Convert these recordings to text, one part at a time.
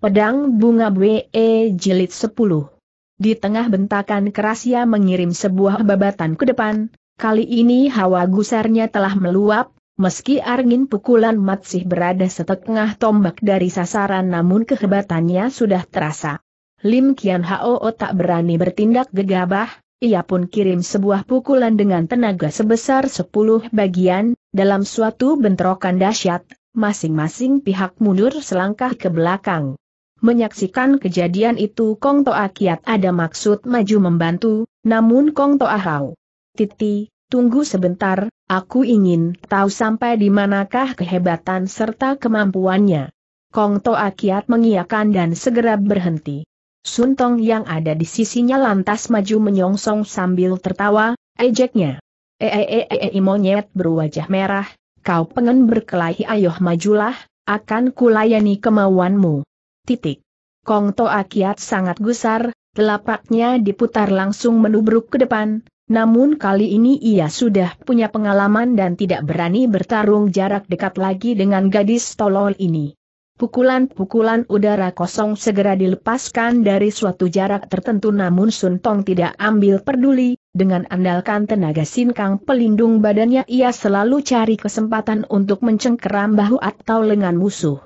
Pedang Bunga Bwe Jilid 10 Di tengah bentakan keras ia mengirim sebuah babatan ke depan, kali ini hawa gusarnya telah meluap, meski angin pukulan masih berada setengah tombak dari sasaran namun kehebatannya sudah terasa. Lim Kian Hao tak berani bertindak gegabah, ia pun kirim sebuah pukulan dengan tenaga sebesar 10 bagian, dalam suatu bentrokan dahsyat, masing-masing pihak mundur selangkah ke belakang. Menyaksikan kejadian itu Kong Toa Kiat ada maksud maju membantu, namun Kong Toa Hau. Titi, tunggu sebentar, aku ingin tahu sampai di manakah kehebatan serta kemampuannya. Kong Toa Kiat mengiakan dan segera berhenti. Sun Tong yang ada di sisinya lantas maju menyongsong sambil tertawa, ejeknya. Eeeee e, e, e, monyet berwajah merah, kau pengen berkelahi ayoh majulah, akan kulayani kemauanmu. Titik. Kong Toa Kiat sangat gusar, telapaknya diputar langsung menubruk ke depan, namun kali ini ia sudah punya pengalaman dan tidak berani bertarung jarak dekat lagi dengan gadis tolol ini. Pukulan-pukulan udara kosong segera dilepaskan dari suatu jarak tertentu namun Sun Tong tidak ambil peduli, dengan andalkan tenaga sinkang pelindung badannya ia selalu cari kesempatan untuk mencengkeram bahu atau lengan musuh.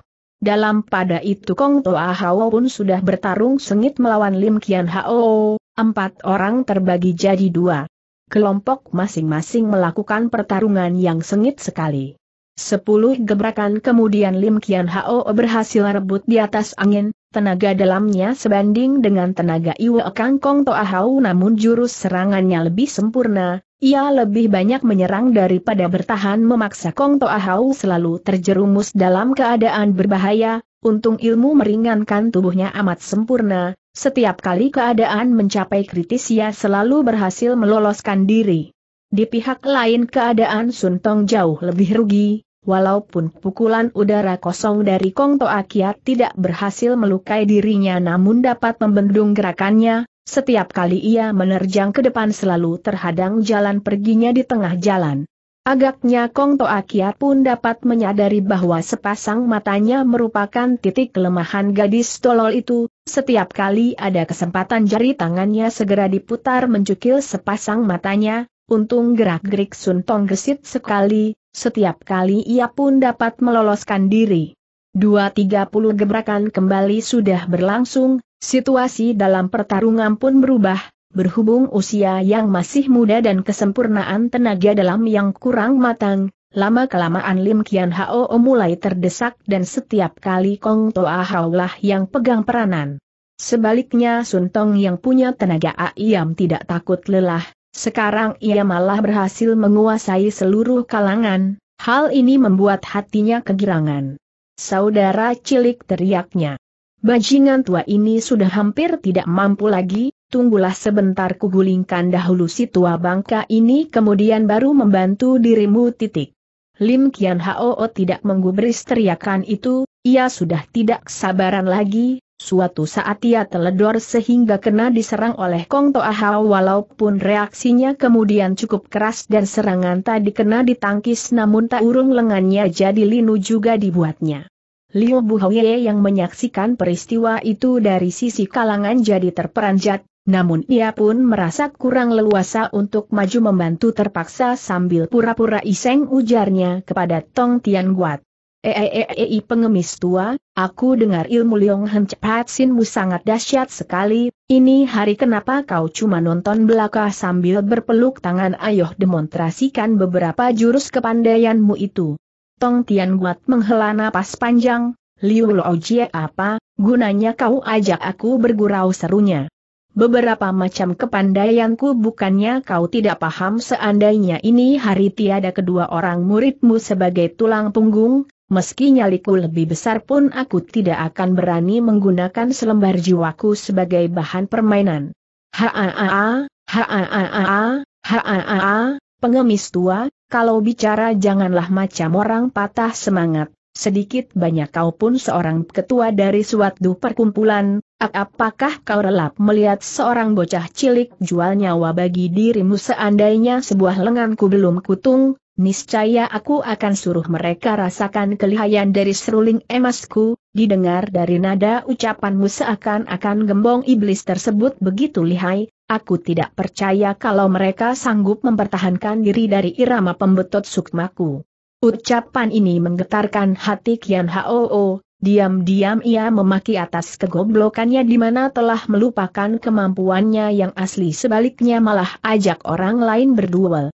Dalam pada itu Kong Toa Hao pun sudah bertarung sengit melawan Lim Kian Hao, empat orang terbagi jadi dua. Kelompok masing-masing melakukan pertarungan yang sengit sekali. Sepuluh gebrakan kemudian Lim Kian Hao berhasil rebut di atas angin, tenaga dalamnya sebanding dengan tenaga Iwe Kang Kong Toa Hao namun jurus serangannya lebih sempurna, ia lebih banyak menyerang daripada bertahan memaksa Kong Toa Hao selalu terjerumus dalam keadaan berbahaya, untung ilmu meringankan tubuhnya amat sempurna, setiap kali keadaan mencapai kritis ia selalu berhasil meloloskan diri. Di pihak lain keadaan Sun Tong jauh lebih rugi, walaupun pukulan udara kosong dari Kong To Akiat tidak berhasil melukai dirinya namun dapat membendung gerakannya, setiap kali ia menerjang ke depan selalu terhadang jalan perginya di tengah jalan. Agaknya Kong To Akiat pun dapat menyadari bahwa sepasang matanya merupakan titik kelemahan gadis tolol itu, setiap kali ada kesempatan jari tangannya segera diputar mencukil sepasang matanya, Untung gerak-gerik Sun Tong gesit sekali, setiap kali ia pun dapat meloloskan diri. Dua tiga puluh gebrakan kembali sudah berlangsung, situasi dalam pertarungan pun berubah, berhubung usia yang masih muda dan kesempurnaan tenaga dalam yang kurang matang, Lama-kelamaan Lim Kian Hao mulai terdesak dan setiap kali Kong Toa Haulah yang pegang peranan. Sebaliknya Sun Tong yang punya tenaga ayam tidak takut lelah, sekarang ia malah berhasil menguasai seluruh kalangan, hal ini membuat hatinya kegirangan. Saudara cilik teriaknya. Bajingan tua ini sudah hampir tidak mampu lagi, tunggulah sebentar kugulingkan dahulu si tua bangka ini kemudian baru membantu dirimu titik. Lim Kian Hao tidak menggubris teriakan itu, ia sudah tidak sabaran lagi, Suatu saat ia teledor sehingga kena diserang oleh Kong Toa Hau walaupun reaksinya kemudian cukup keras dan serangan tadi kena ditangkis namun tak urung lengannya jadi linu juga dibuatnya. Liu Buhoye yang menyaksikan peristiwa itu dari sisi kalangan jadi terperanjat, namun ia pun merasa kurang leluasa untuk maju membantu terpaksa sambil pura-pura iseng ujarnya kepada Tong Tian Guat. Eeei pengemis tua, aku dengar ilmu Liong Hen sinmu sangat dahsyat sekali, ini hari kenapa kau cuma nonton belaka sambil berpeluk tangan ayoh demonstrasikan beberapa jurus kepandaianmu itu. Tong Tian Guat menghela napas panjang, Liu Lo Jie apa, gunanya kau ajak aku bergurau serunya. Beberapa macam kepandaianku bukannya kau tidak paham seandainya ini hari tiada kedua orang muridmu sebagai tulang punggung, meski nyaliku lebih besar pun aku tidak akan berani menggunakan selembar jiwaku sebagai bahan permainan. Haaa, haaa, haaa, pengemis tua, kalau bicara janganlah macam orang patah semangat. Sedikit banyak kau pun seorang ketua dari suatu perkumpulan, apakah kau relap melihat seorang bocah cilik jual nyawa bagi dirimu seandainya sebuah lenganku belum kutung, Niscaya aku akan suruh mereka rasakan kelihayan dari seruling emasku, didengar dari nada ucapanmu seakan-akan gembong iblis tersebut begitu lihai, aku tidak percaya kalau mereka sanggup mempertahankan diri dari irama pembetot sukmaku. Ucapan ini menggetarkan hati Kian Hoo, diam-diam ia memaki atas kegoblokannya di mana telah melupakan kemampuannya yang asli sebaliknya malah ajak orang lain berduel.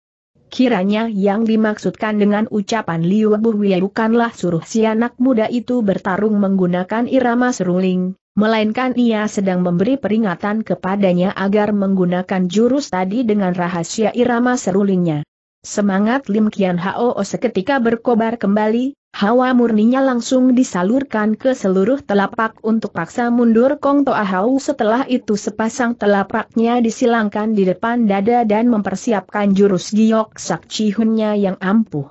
Kiranya yang dimaksudkan dengan ucapan Liu Buhwie bukanlah suruh si anak muda itu bertarung menggunakan irama seruling, melainkan ia sedang memberi peringatan kepadanya agar menggunakan jurus tadi dengan rahasia irama serulingnya. Semangat Lim Kian Hao seketika berkobar kembali, hawa murninya langsung disalurkan ke seluruh telapak untuk paksa mundur Kong Toa Hao setelah itu sepasang telapaknya disilangkan di depan dada dan mempersiapkan jurus giok sak cihunnya yang ampuh.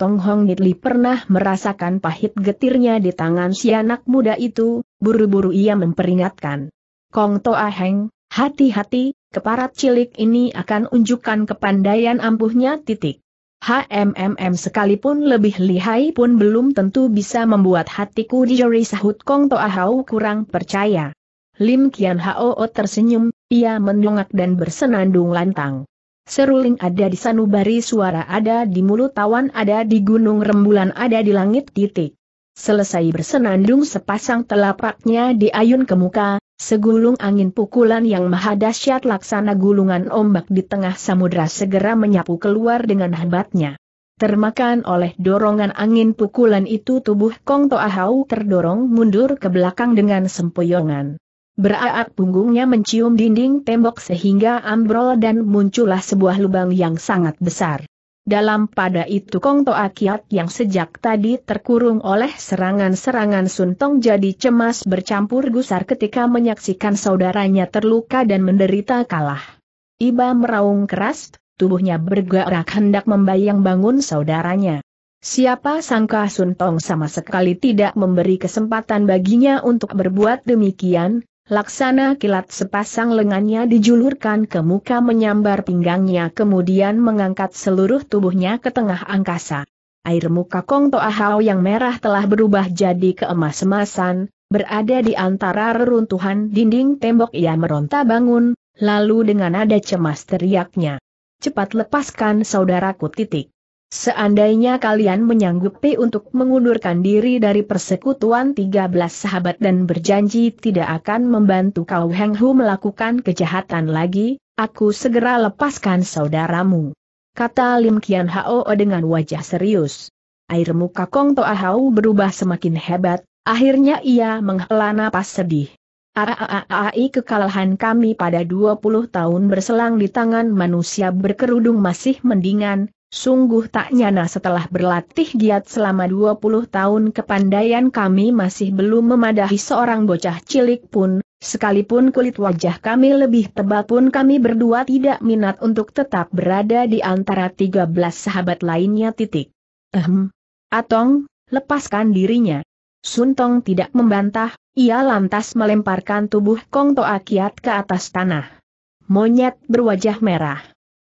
Tong Hong Nidli pernah merasakan pahit getirnya di tangan si anak muda itu, buru-buru ia memperingatkan. Kong Toa Heng, hati-hati, keparat cilik ini akan unjukkan kepandaian ampuhnya titik. HMMM sekalipun lebih lihai pun belum tentu bisa membuat hatiku dijeri sahut Kong Toahau kurang percaya. Lim Kian Hao tersenyum, ia mendongak dan bersenandung lantang. Seruling ada di sanubari suara ada di mulut tawan ada di gunung rembulan ada di langit titik. Selesai bersenandung sepasang telapaknya diayun ke muka, Segulung angin pukulan yang maha dahsyat laksana gulungan ombak di tengah samudera segera menyapu keluar dengan hebatnya. Termakan oleh dorongan angin pukulan itu tubuh Kong Toahau terdorong mundur ke belakang dengan sempoyongan. Beraat punggungnya mencium dinding tembok sehingga ambrol dan muncullah sebuah lubang yang sangat besar. Dalam pada itu Kong Toa Kiat yang sejak tadi terkurung oleh serangan-serangan Sun Tong jadi cemas bercampur gusar ketika menyaksikan saudaranya terluka dan menderita kalah. Iba meraung keras, tubuhnya bergerak hendak membayang bangun saudaranya. Siapa sangka Sun Tong sama sekali tidak memberi kesempatan baginya untuk berbuat demikian, Laksana kilat sepasang lengannya dijulurkan ke muka menyambar pinggangnya kemudian mengangkat seluruh tubuhnya ke tengah angkasa. Air muka Kong Toahao yang merah telah berubah jadi keemas-emasan, berada di antara reruntuhan dinding tembok ia meronta bangun, lalu dengan nada cemas teriaknya. Cepat lepaskan saudaraku titik. Seandainya kalian menyanggupi untuk mengundurkan diri dari persekutuan 13 sahabat dan berjanji tidak akan membantu kau Heng Hu melakukan kejahatan lagi, aku segera lepaskan saudaramu. Kata Lim Kian Hao dengan wajah serius. Air muka Kong Toa Hao berubah semakin hebat, akhirnya ia menghela napas sedih. Aaaai kekalahan kami pada 20 tahun berselang di tangan manusia berkerudung masih mendingan, Sungguh tak nyana setelah berlatih giat selama 20 tahun kepandaian kami masih belum memadahi seorang bocah cilik pun, sekalipun kulit wajah kami lebih tebal pun kami berdua tidak minat untuk tetap berada di antara 13 sahabat lainnya titik. Ehm. Atong, lepaskan dirinya. Sun Tong tidak membantah, ia lantas melemparkan tubuh Kong Toa Kiat ke atas tanah. Monyet berwajah merah.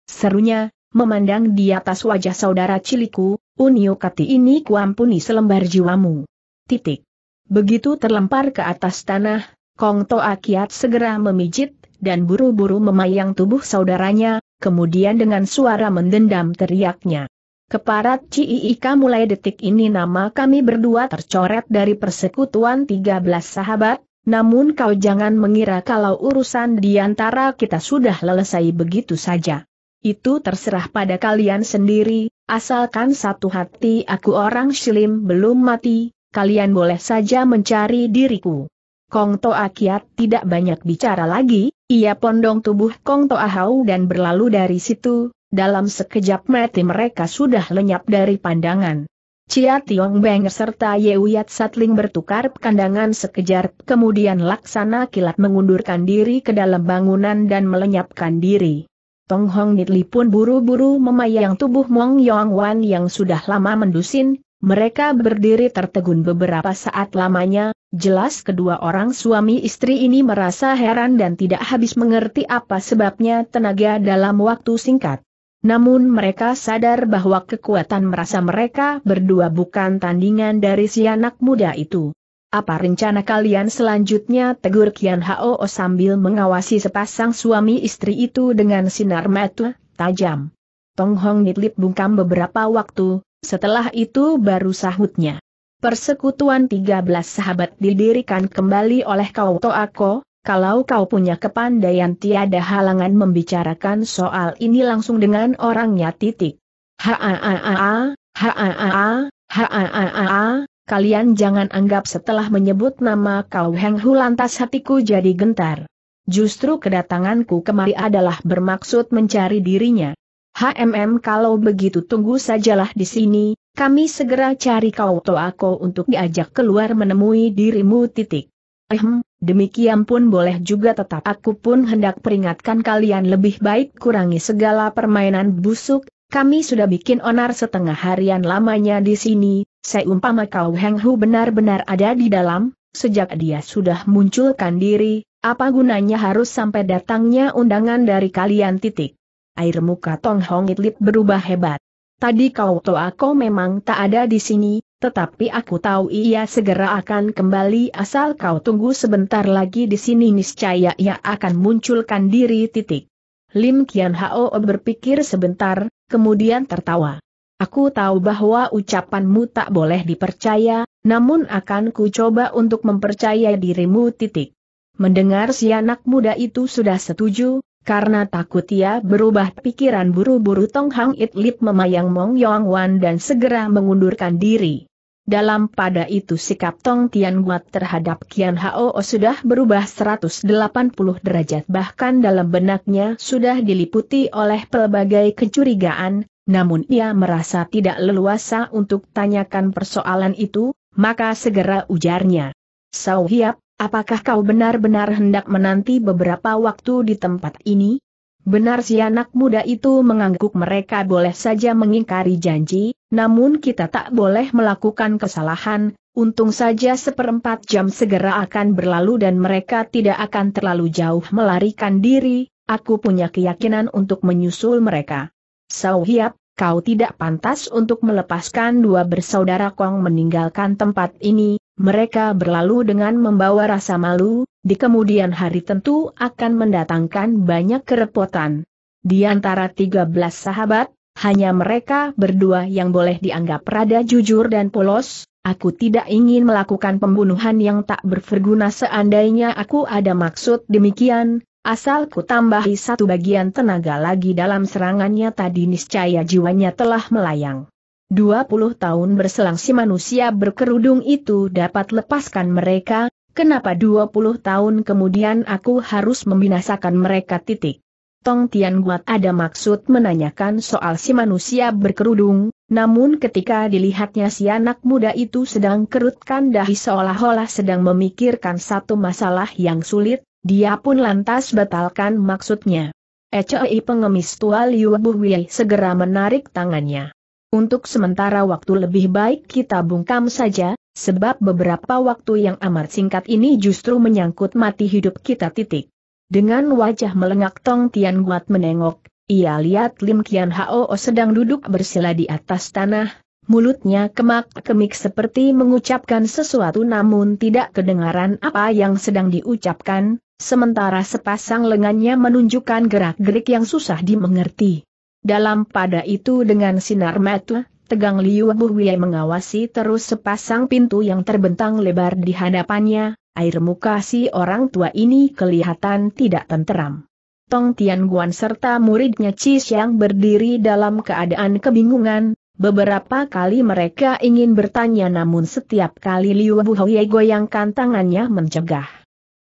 Serunya, Memandang di atas wajah saudara ciliku, Unio Kati ini kuampuni selembar jiwamu. Titik. Begitu terlempar ke atas tanah, Kong Toa Kiat segera memijit, dan buru-buru memayang tubuh saudaranya, kemudian dengan suara mendendam teriaknya. Keparat Ciiika mulai detik ini nama kami berdua tercoret dari persekutuan 13 sahabat, namun kau jangan mengira kalau urusan di antara kita sudah lelesai begitu saja. Itu terserah pada kalian sendiri, asalkan satu hati aku orang Shilim belum mati, kalian boleh saja mencari diriku. Kong Toa Kiat tidak banyak bicara lagi, ia pondong tubuh Kong Toa Hau dan berlalu dari situ, dalam sekejap mati mereka sudah lenyap dari pandangan. Chia Tiong Beng serta Ye Yeuyat Satling bertukar pandangan sekejar, kemudian laksana kilat mengundurkan diri ke dalam bangunan dan melenyapkan diri. Tong Hong Nidli pun buru-buru memayang tubuh Mong Yong Wan yang sudah lama mendusin, mereka berdiri tertegun beberapa saat lamanya, jelas kedua orang suami istri ini merasa heran dan tidak habis mengerti apa sebabnya tenaga dalam waktu singkat. Namun mereka sadar bahwa kekuatan merasa mereka berdua bukan tandingan dari si anak muda itu. Apa rencana kalian selanjutnya? Tegur Kian Hao sambil mengawasi sepasang suami istri itu dengan sinar mata tajam. Tong Hong Nitlip bungkam beberapa waktu, setelah itu baru sahutnya. Persekutuan 13 sahabat didirikan kembali oleh kau aku. kalau kau punya kepandaian tiada halangan membicarakan soal ini langsung dengan orangnya titik. Haa, haa, haa, haa, haa, haa, haa, Kalian jangan anggap setelah menyebut nama Kau Heng Hu lantas hatiku jadi gentar. Justru kedatanganku kemari adalah bermaksud mencari dirinya. HMM kalau begitu tunggu sajalah di sini, kami segera cari kau Toako untuk diajak keluar menemui dirimu titik. Ehm, demikian pun boleh juga tetap aku pun hendak peringatkan kalian lebih baik kurangi segala permainan busuk, kami sudah bikin onar setengah harian lamanya di sini, Seumpama kau Heng Hu benar-benar ada di dalam, sejak dia sudah munculkan diri, apa gunanya harus sampai datangnya undangan dari kalian titik. Air muka Tong Hong Itlit berubah hebat. Tadi kau tahu aku memang tak ada di sini, tetapi aku tahu ia segera akan kembali asal kau tunggu sebentar lagi di sini niscaya ia akan munculkan diri titik. Lim Kian Hao berpikir sebentar, kemudian tertawa. Aku tahu bahwa ucapanmu tak boleh dipercaya, namun akan ku coba untuk mempercaya dirimu titik. Mendengar si anak muda itu sudah setuju, karena takut ia berubah pikiran buru-buru Tong Hang It Lip memayang Mong Yong Wan dan segera mengundurkan diri. Dalam pada itu sikap Tong Tian Guat terhadap Kian Hao sudah berubah 180 derajat bahkan dalam benaknya sudah diliputi oleh pelbagai kecurigaan, namun ia merasa tidak leluasa untuk tanyakan persoalan itu, maka segera ujarnya. Sau Hiap, apakah kau benar-benar hendak menanti beberapa waktu di tempat ini? Benar si anak muda itu mengangguk mereka boleh saja mengingkari janji, namun kita tak boleh melakukan kesalahan, untung saja seperempat jam segera akan berlalu dan mereka tidak akan terlalu jauh melarikan diri, aku punya keyakinan untuk menyusul mereka. Sauhiap, kau tidak pantas untuk melepaskan dua bersaudara Kong meninggalkan tempat ini, mereka berlalu dengan membawa rasa malu, di kemudian hari tentu akan mendatangkan banyak kerepotan. Di antara 13 sahabat, hanya mereka berdua yang boleh dianggap rada jujur dan polos, aku tidak ingin melakukan pembunuhan yang tak berguna seandainya aku ada maksud demikian, Asal ku tambahi satu bagian tenaga lagi dalam serangannya tadi niscaya jiwanya telah melayang. 20 tahun berselang si manusia berkerudung itu dapat lepaskan mereka, kenapa 20 tahun kemudian aku harus membinasakan mereka titik. Tong Tian Guat ada maksud menanyakan soal si manusia berkerudung, namun ketika dilihatnya si anak muda itu sedang kerutkan dahi seolah-olah sedang memikirkan satu masalah yang sulit, dia pun lantas batalkan maksudnya. Ecei pengemis tua Liu Buhui segera menarik tangannya. Untuk sementara waktu lebih baik kita bungkam saja, sebab beberapa waktu yang amat singkat ini justru menyangkut mati hidup kita titik. Dengan wajah melengak Tong Tian Guat menengok, ia lihat Lim Kian Hao sedang duduk bersila di atas tanah, Mulutnya kemak-kemik seperti mengucapkan sesuatu namun tidak kedengaran apa yang sedang diucapkan, sementara sepasang lengannya menunjukkan gerak-gerik yang susah dimengerti. Dalam pada itu dengan sinar mata, tegang Liu Buhwie mengawasi terus sepasang pintu yang terbentang lebar di hadapannya, air muka si orang tua ini kelihatan tidak tenteram. Tong Tian Guan serta muridnya Cis yang berdiri dalam keadaan kebingungan, Beberapa kali mereka ingin bertanya namun setiap kali Liu Buhoye goyangkan tangannya mencegah.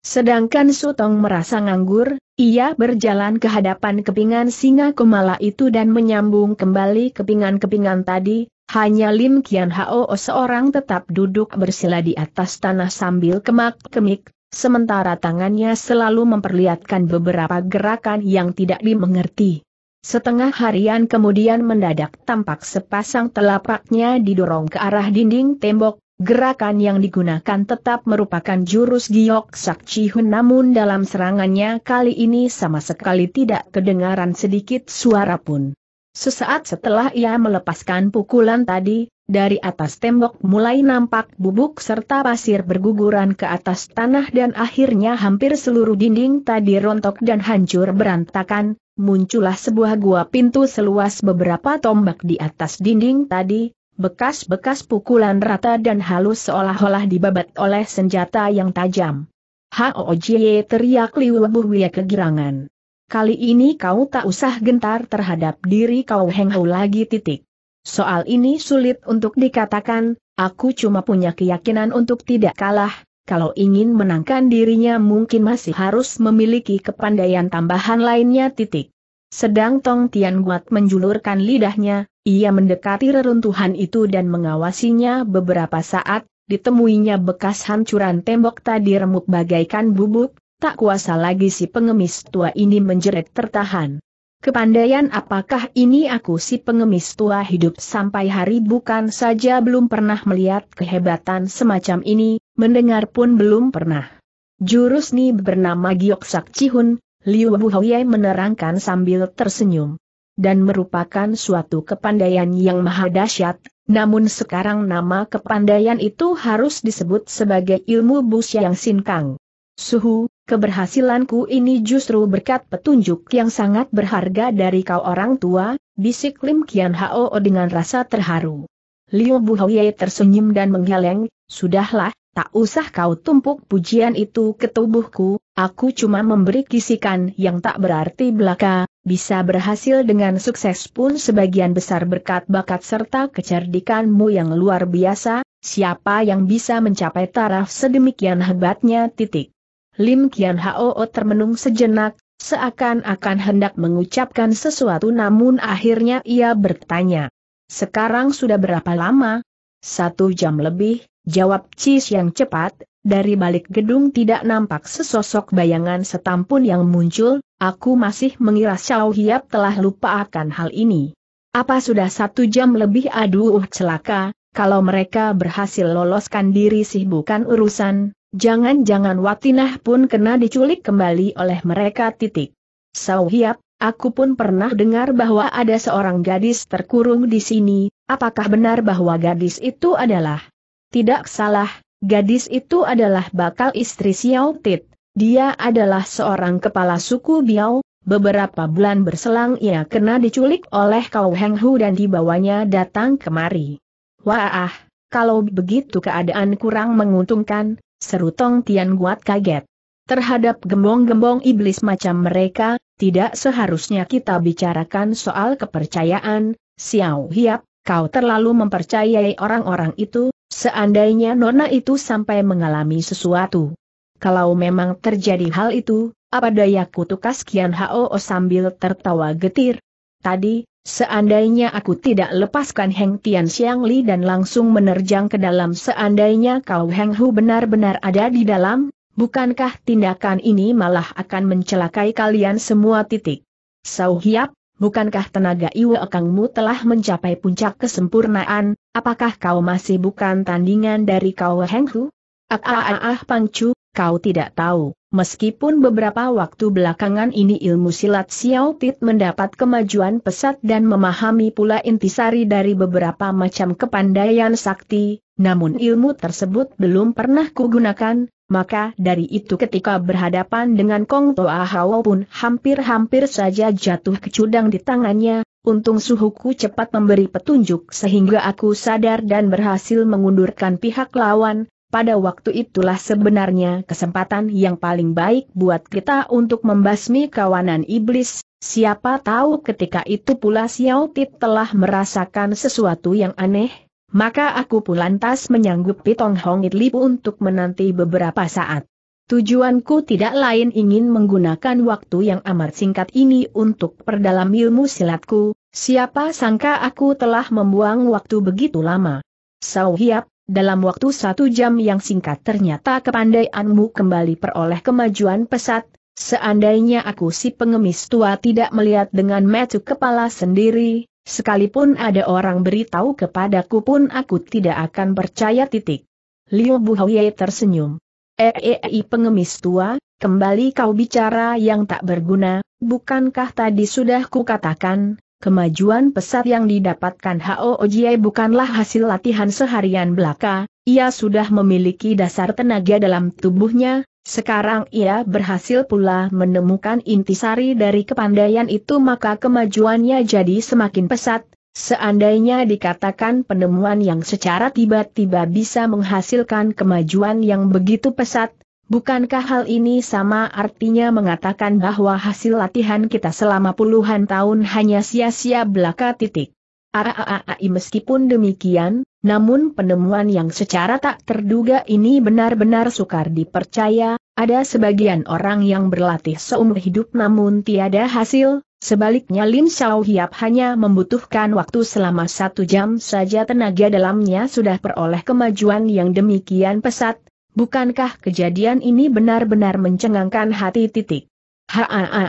Sedangkan Sutong merasa nganggur, ia berjalan ke hadapan kepingan singa kumala itu dan menyambung kembali kepingan-kepingan tadi, hanya Lim Kian Hao seorang tetap duduk bersila di atas tanah sambil kemak-kemik, sementara tangannya selalu memperlihatkan beberapa gerakan yang tidak dimengerti. Setengah harian kemudian mendadak tampak sepasang telapaknya didorong ke arah dinding tembok, gerakan yang digunakan tetap merupakan jurus giok sak hun namun dalam serangannya kali ini sama sekali tidak kedengaran sedikit suara pun. Sesaat setelah ia melepaskan pukulan tadi, dari atas tembok mulai nampak bubuk serta pasir berguguran ke atas tanah dan akhirnya hampir seluruh dinding tadi rontok dan hancur berantakan, muncullah sebuah gua pintu seluas beberapa tombak di atas dinding tadi, bekas-bekas pukulan rata dan halus seolah-olah dibabat oleh senjata yang tajam. Haojiye teriak Liu Buhwia kegirangan. Kali ini kau tak usah gentar terhadap diri kau Henghu lagi titik. Soal ini sulit untuk dikatakan, aku cuma punya keyakinan untuk tidak kalah, kalau ingin menangkan dirinya mungkin masih harus memiliki kepandaian tambahan lainnya titik. Sedang Tong Tian Guat menjulurkan lidahnya, ia mendekati reruntuhan itu dan mengawasinya beberapa saat, ditemuinya bekas hancuran tembok tadi remuk bagaikan bubuk, tak kuasa lagi si pengemis tua ini menjerit tertahan. Kepandaian apakah ini aku si pengemis tua hidup sampai hari bukan saja belum pernah melihat kehebatan semacam ini, mendengar pun belum pernah. Jurus ni bernama Giok Sak Cihun, Liu Buhoyai menerangkan sambil tersenyum. Dan merupakan suatu kepandaian yang maha dahsyat, namun sekarang nama kepandaian itu harus disebut sebagai ilmu yang Sinkang. Suhu, keberhasilanku ini justru berkat petunjuk yang sangat berharga dari kau orang tua, bisik Lim Kian Hao dengan rasa terharu. Liu Buhoye tersenyum dan menggeleng, sudahlah, Tak usah kau tumpuk pujian itu ke tubuhku, aku cuma memberi kisikan yang tak berarti belaka, bisa berhasil dengan sukses pun sebagian besar berkat bakat serta kecerdikanmu yang luar biasa, siapa yang bisa mencapai taraf sedemikian hebatnya titik. Lim Kian Hao termenung sejenak, seakan-akan hendak mengucapkan sesuatu namun akhirnya ia bertanya. Sekarang sudah berapa lama, satu jam lebih, jawab Cis yang cepat, dari balik gedung tidak nampak sesosok bayangan setampun yang muncul, aku masih mengira Xiao Hiap telah lupa akan hal ini. Apa sudah satu jam lebih aduh celaka, kalau mereka berhasil loloskan diri sih bukan urusan, jangan-jangan Watinah pun kena diculik kembali oleh mereka titik. Xiao Hiap, aku pun pernah dengar bahwa ada seorang gadis terkurung di sini, Apakah benar bahwa gadis itu adalah? Tidak salah, gadis itu adalah bakal istri Xiao Tit. Dia adalah seorang kepala suku Biao. Beberapa bulan berselang ia kena diculik oleh Kau Heng Hu dan dibawanya datang kemari. Wah, kalau begitu keadaan kurang menguntungkan, seru Tong Tian Guat kaget. Terhadap gembong-gembong iblis macam mereka, tidak seharusnya kita bicarakan soal kepercayaan, Xiao Hiap, kau terlalu mempercayai orang-orang itu, seandainya Nona itu sampai mengalami sesuatu. Kalau memang terjadi hal itu, apa daya kutukas Kian Hao sambil tertawa getir. Tadi, Seandainya aku tidak lepaskan Heng Tian Xiang Li dan langsung menerjang ke dalam seandainya kau Heng Hu benar-benar ada di dalam, bukankah tindakan ini malah akan mencelakai kalian semua titik. Sau Hiap, bukankah tenaga Kangmu telah mencapai puncak kesempurnaan, apakah kau masih bukan tandingan dari kau Henghu? Ah ah ah ah Pangcu, kau tidak tahu, meskipun beberapa waktu belakangan ini ilmu silat Xiao Tit mendapat kemajuan pesat dan memahami pula intisari dari beberapa macam kepandaian sakti, namun ilmu tersebut belum pernah kugunakan, maka dari itu ketika berhadapan dengan Kong Toa Hao pun hampir-hampir saja jatuh ke kecudang di tangannya, untung suhuku cepat memberi petunjuk sehingga aku sadar dan berhasil mengundurkan pihak lawan, pada waktu itulah sebenarnya kesempatan yang paling baik buat kita untuk membasmi kawanan iblis, siapa tahu ketika itu pula Xiao Tit telah merasakan sesuatu yang aneh, maka aku pun lantas menyanggupi Tong Hong It untuk menanti beberapa saat. Tujuanku tidak lain ingin menggunakan waktu yang amat singkat ini untuk perdalam ilmu silatku, siapa sangka aku telah membuang waktu begitu lama. Sau Hiap, dalam waktu satu jam yang singkat ternyata kepandaianmu kembali peroleh kemajuan pesat, Seandainya aku si pengemis tua tidak melihat dengan metu kepala sendiri, Sekalipun ada orang beritahu kepadaku pun aku tidak akan percaya titik. Liu Buhye tersenyum. Eei eh, eh, eh, pengemis tua, kembali kau bicara yang tak berguna, bukankah tadi sudah kukatakan, kemajuan pesat yang didapatkan Hao Ojie bukanlah hasil latihan seharian belaka, ia sudah memiliki dasar tenaga dalam tubuhnya, sekarang ia berhasil pula menemukan intisari dari kepandaian itu maka kemajuannya jadi semakin pesat, seandainya dikatakan penemuan yang secara tiba-tiba bisa menghasilkan kemajuan yang begitu pesat, bukankah hal ini sama artinya mengatakan bahwa hasil latihan kita selama puluhan tahun hanya sia-sia belaka titik. Aaai meskipun demikian, namun penemuan yang secara tak terduga ini benar-benar sukar dipercaya, ada sebagian orang yang berlatih seumur hidup namun tiada hasil, sebaliknya Lim Shao Hiap hanya membutuhkan waktu selama satu jam saja tenaga dalamnya sudah peroleh kemajuan yang demikian pesat, bukankah kejadian ini benar-benar mencengangkan hati titik? Ha ha ha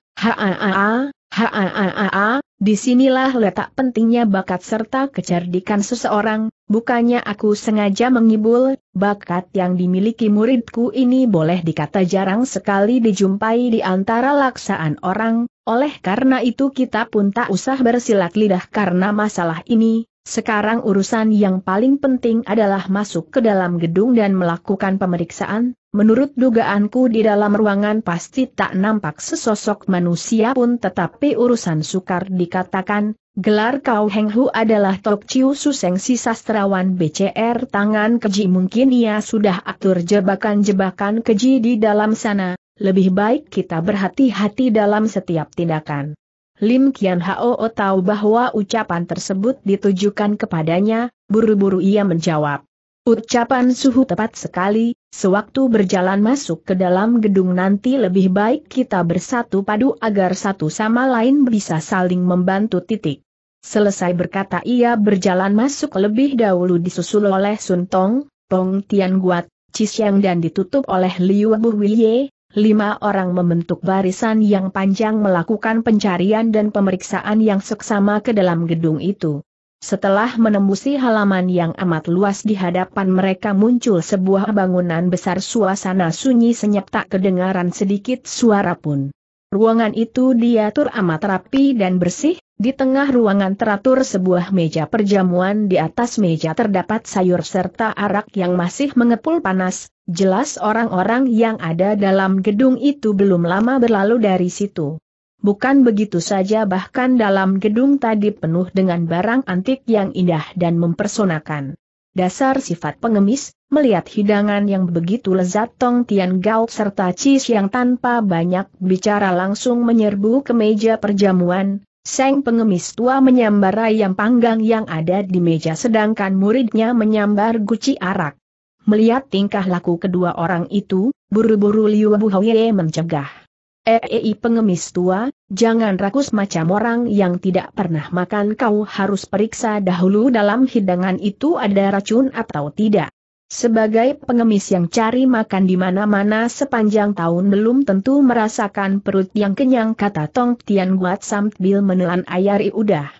ha ha Haa, disinilah letak pentingnya bakat serta kecerdikan seseorang, bukannya aku sengaja mengibul, bakat yang dimiliki muridku ini boleh dikata jarang sekali dijumpai di antara laksaan orang, oleh karena itu kita pun tak usah bersilat lidah karena masalah ini, sekarang urusan yang paling penting adalah masuk ke dalam gedung dan melakukan pemeriksaan, menurut dugaanku di dalam ruangan pasti tak nampak sesosok manusia pun tetapi urusan sukar dikatakan, gelar Kau Heng Hu adalah Tok Chiu Suseng si sastrawan BCR tangan keji mungkin ia sudah atur jebakan-jebakan keji di dalam sana, lebih baik kita berhati-hati dalam setiap tindakan. Lim Kian Hao tahu bahwa ucapan tersebut ditujukan kepadanya, buru-buru ia menjawab. Ucapan suhu tepat sekali, sewaktu berjalan masuk ke dalam gedung nanti lebih baik kita bersatu padu agar satu sama lain bisa saling membantu titik. Selesai berkata ia berjalan masuk lebih dahulu disusul oleh Sun Tong, Pong Tian Guat, Yang dan ditutup oleh Liu Bu Wilye, lima orang membentuk barisan yang panjang melakukan pencarian dan pemeriksaan yang seksama ke dalam gedung itu. Setelah menembusi halaman yang amat luas di hadapan mereka muncul sebuah bangunan besar suasana sunyi senyap tak kedengaran sedikit suara pun. Ruangan itu diatur amat rapi dan bersih, di tengah ruangan teratur sebuah meja perjamuan di atas meja terdapat sayur serta arak yang masih mengepul panas, jelas orang-orang yang ada dalam gedung itu belum lama berlalu dari situ. Bukan begitu saja bahkan dalam gedung tadi penuh dengan barang antik yang indah dan mempersonakan dasar sifat pengemis, melihat hidangan yang begitu lezat Tong Tian Gao serta Cis yang tanpa banyak bicara langsung menyerbu ke meja perjamuan, Seng pengemis tua menyambar ayam panggang yang ada di meja sedangkan muridnya menyambar guci arak. Melihat tingkah laku kedua orang itu, buru-buru Liu Buhoye mencegah. Ei pengemis tua, jangan rakus macam orang yang tidak pernah makan kau harus periksa dahulu dalam hidangan itu ada racun atau tidak. Sebagai pengemis yang cari makan di mana-mana sepanjang tahun belum tentu merasakan perut yang kenyang kata Tong Tian Guat sambil menelan air udah.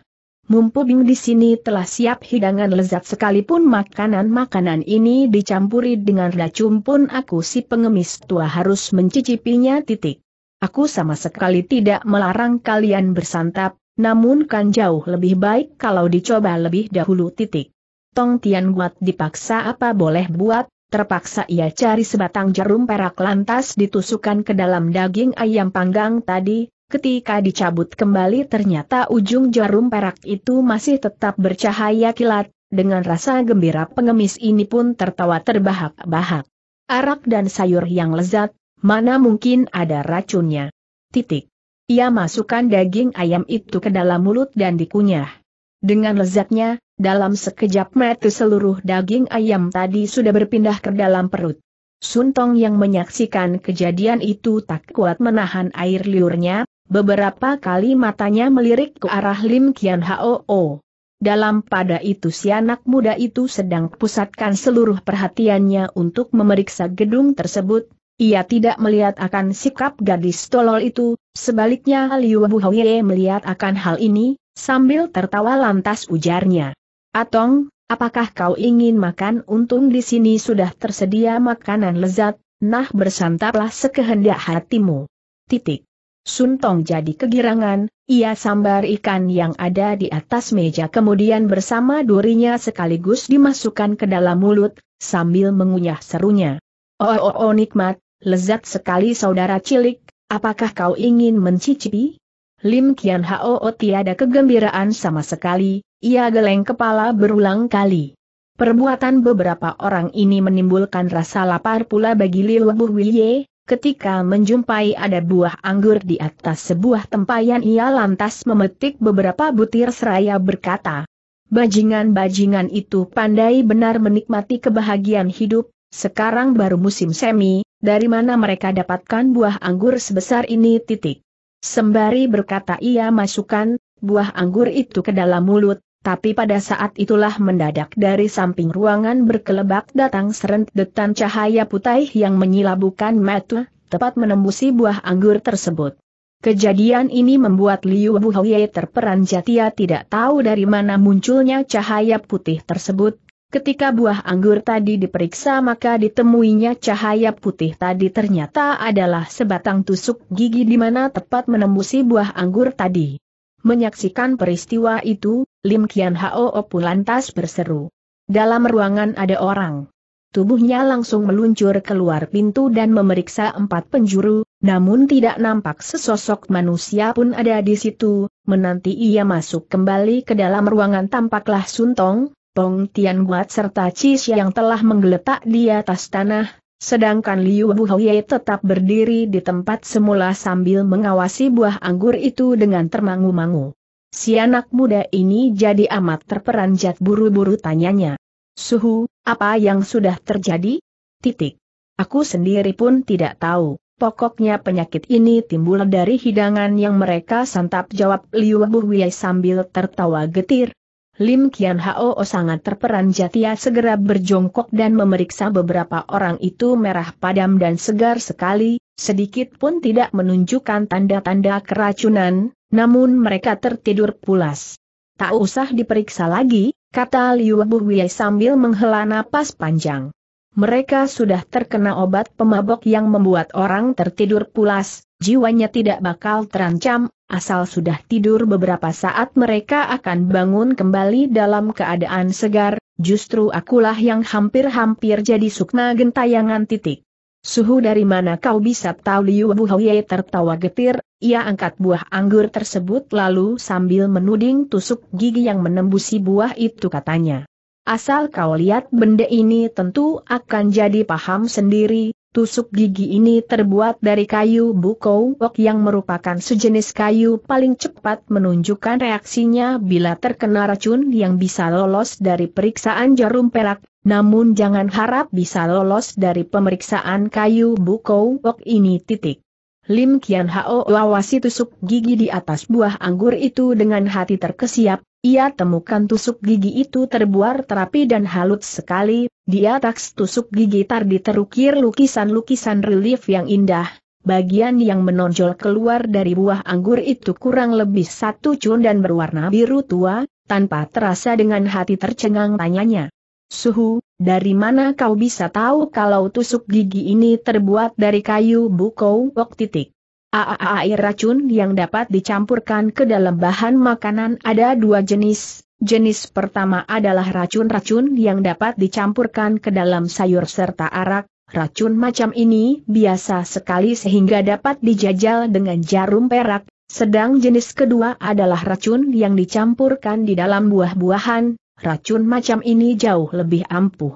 Mumpung di sini telah siap hidangan lezat sekalipun makanan-makanan ini dicampuri dengan racun pun aku si pengemis tua harus mencicipinya titik. Aku sama sekali tidak melarang kalian bersantap, namun kan jauh lebih baik kalau dicoba lebih dahulu titik. Tong Tian Guat dipaksa apa boleh buat, terpaksa ia cari sebatang jarum perak lantas ditusukkan ke dalam daging ayam panggang tadi, ketika dicabut kembali ternyata ujung jarum perak itu masih tetap bercahaya kilat, dengan rasa gembira pengemis ini pun tertawa terbahak-bahak. Arak dan sayur yang lezat, Mana mungkin ada racunnya? Titik. Ia masukkan daging ayam itu ke dalam mulut dan dikunyah. Dengan lezatnya, dalam sekejap mata seluruh daging ayam tadi sudah berpindah ke dalam perut. Suntong yang menyaksikan kejadian itu tak kuat menahan air liurnya, beberapa kali matanya melirik ke arah Lim Kian Hoo. Dalam pada itu si anak muda itu sedang pusatkan seluruh perhatiannya untuk memeriksa gedung tersebut, ia tidak melihat akan sikap gadis tolol itu, sebaliknya Liu Buhoye melihat akan hal ini, sambil tertawa lantas ujarnya. Atong, apakah kau ingin makan untung di sini sudah tersedia makanan lezat, nah bersantaplah sekehendak hatimu. Titik. Suntong jadi kegirangan, ia sambar ikan yang ada di atas meja kemudian bersama durinya sekaligus dimasukkan ke dalam mulut, sambil mengunyah serunya. Oh, oh, oh nikmat, lezat sekali saudara cilik, apakah kau ingin mencicipi? Lim Kian Hao oh, tiada kegembiraan sama sekali, ia geleng kepala berulang kali. Perbuatan beberapa orang ini menimbulkan rasa lapar pula bagi Liu Wiye, ketika menjumpai ada buah anggur di atas sebuah tempayan ia lantas memetik beberapa butir seraya berkata, Bajingan-bajingan itu pandai benar menikmati kebahagiaan hidup, sekarang baru musim semi, dari mana mereka dapatkan buah anggur sebesar ini titik. Sembari berkata ia masukkan, buah anggur itu ke dalam mulut, tapi pada saat itulah mendadak dari samping ruangan berkelebat datang serentetan cahaya putih yang menyilabukan mata, tepat menembusi buah anggur tersebut. Kejadian ini membuat Liu Buhoye terperanjat ia tidak tahu dari mana munculnya cahaya putih tersebut, Ketika buah anggur tadi diperiksa maka ditemuinya cahaya putih tadi ternyata adalah sebatang tusuk gigi di mana tepat menembusi buah anggur tadi. Menyaksikan peristiwa itu, Lim Kian Hao pun lantas berseru. Dalam ruangan ada orang. Tubuhnya langsung meluncur keluar pintu dan memeriksa empat penjuru, namun tidak nampak sesosok manusia pun ada di situ, menanti ia masuk kembali ke dalam ruangan tampaklah Suntong, Tong Tian Buat serta Cis yang telah menggeletak di atas tanah, sedangkan Liu Buhoye tetap berdiri di tempat semula sambil mengawasi buah anggur itu dengan termangu-mangu. Si anak muda ini jadi amat terperanjat buru-buru tanyanya. Suhu, apa yang sudah terjadi? Titik. Aku sendiri pun tidak tahu. Pokoknya penyakit ini timbul dari hidangan yang mereka santap jawab Liu Buhwei sambil tertawa getir, Lim Kian Hao sangat terperanjat ia segera berjongkok dan memeriksa beberapa orang itu merah padam dan segar sekali, sedikit pun tidak menunjukkan tanda-tanda keracunan, namun mereka tertidur pulas. Tak usah diperiksa lagi, kata Liu Buwei sambil menghela napas panjang. Mereka sudah terkena obat pemabok yang membuat orang tertidur pulas, jiwanya tidak bakal terancam, asal sudah tidur beberapa saat mereka akan bangun kembali dalam keadaan segar, justru akulah yang hampir-hampir jadi sukma gentayangan titik. Suhu dari mana kau bisa tahu Liu Buhoye tertawa getir, ia angkat buah anggur tersebut lalu sambil menuding tusuk gigi yang menembusi buah itu katanya. Asal kau lihat benda ini tentu akan jadi paham sendiri, Tusuk gigi ini terbuat dari kayu bukowok yang merupakan sejenis kayu paling cepat menunjukkan reaksinya bila terkena racun yang bisa lolos dari periksaan jarum perak, namun jangan harap bisa lolos dari pemeriksaan kayu bukowok ini titik. Lim Kian Hao awasi tusuk gigi di atas buah anggur itu dengan hati terkesiap, ia temukan tusuk gigi itu terbuar terapi dan halus sekali, di atas tusuk gigi tardi terukir lukisan-lukisan relief yang indah, bagian yang menonjol keluar dari buah anggur itu kurang lebih satu cun dan berwarna biru tua, tanpa terasa dengan hati tercengang tanyanya. Suhu, dari mana kau bisa tahu kalau tusuk gigi ini terbuat dari kayu bukau wok titik? Aa air racun yang dapat dicampurkan ke dalam bahan makanan ada dua jenis. Jenis pertama adalah racun-racun yang dapat dicampurkan ke dalam sayur serta arak. Racun macam ini biasa sekali sehingga dapat dijajal dengan jarum perak, sedang jenis kedua adalah racun yang dicampurkan di dalam buah-buahan, racun macam ini jauh lebih ampuh.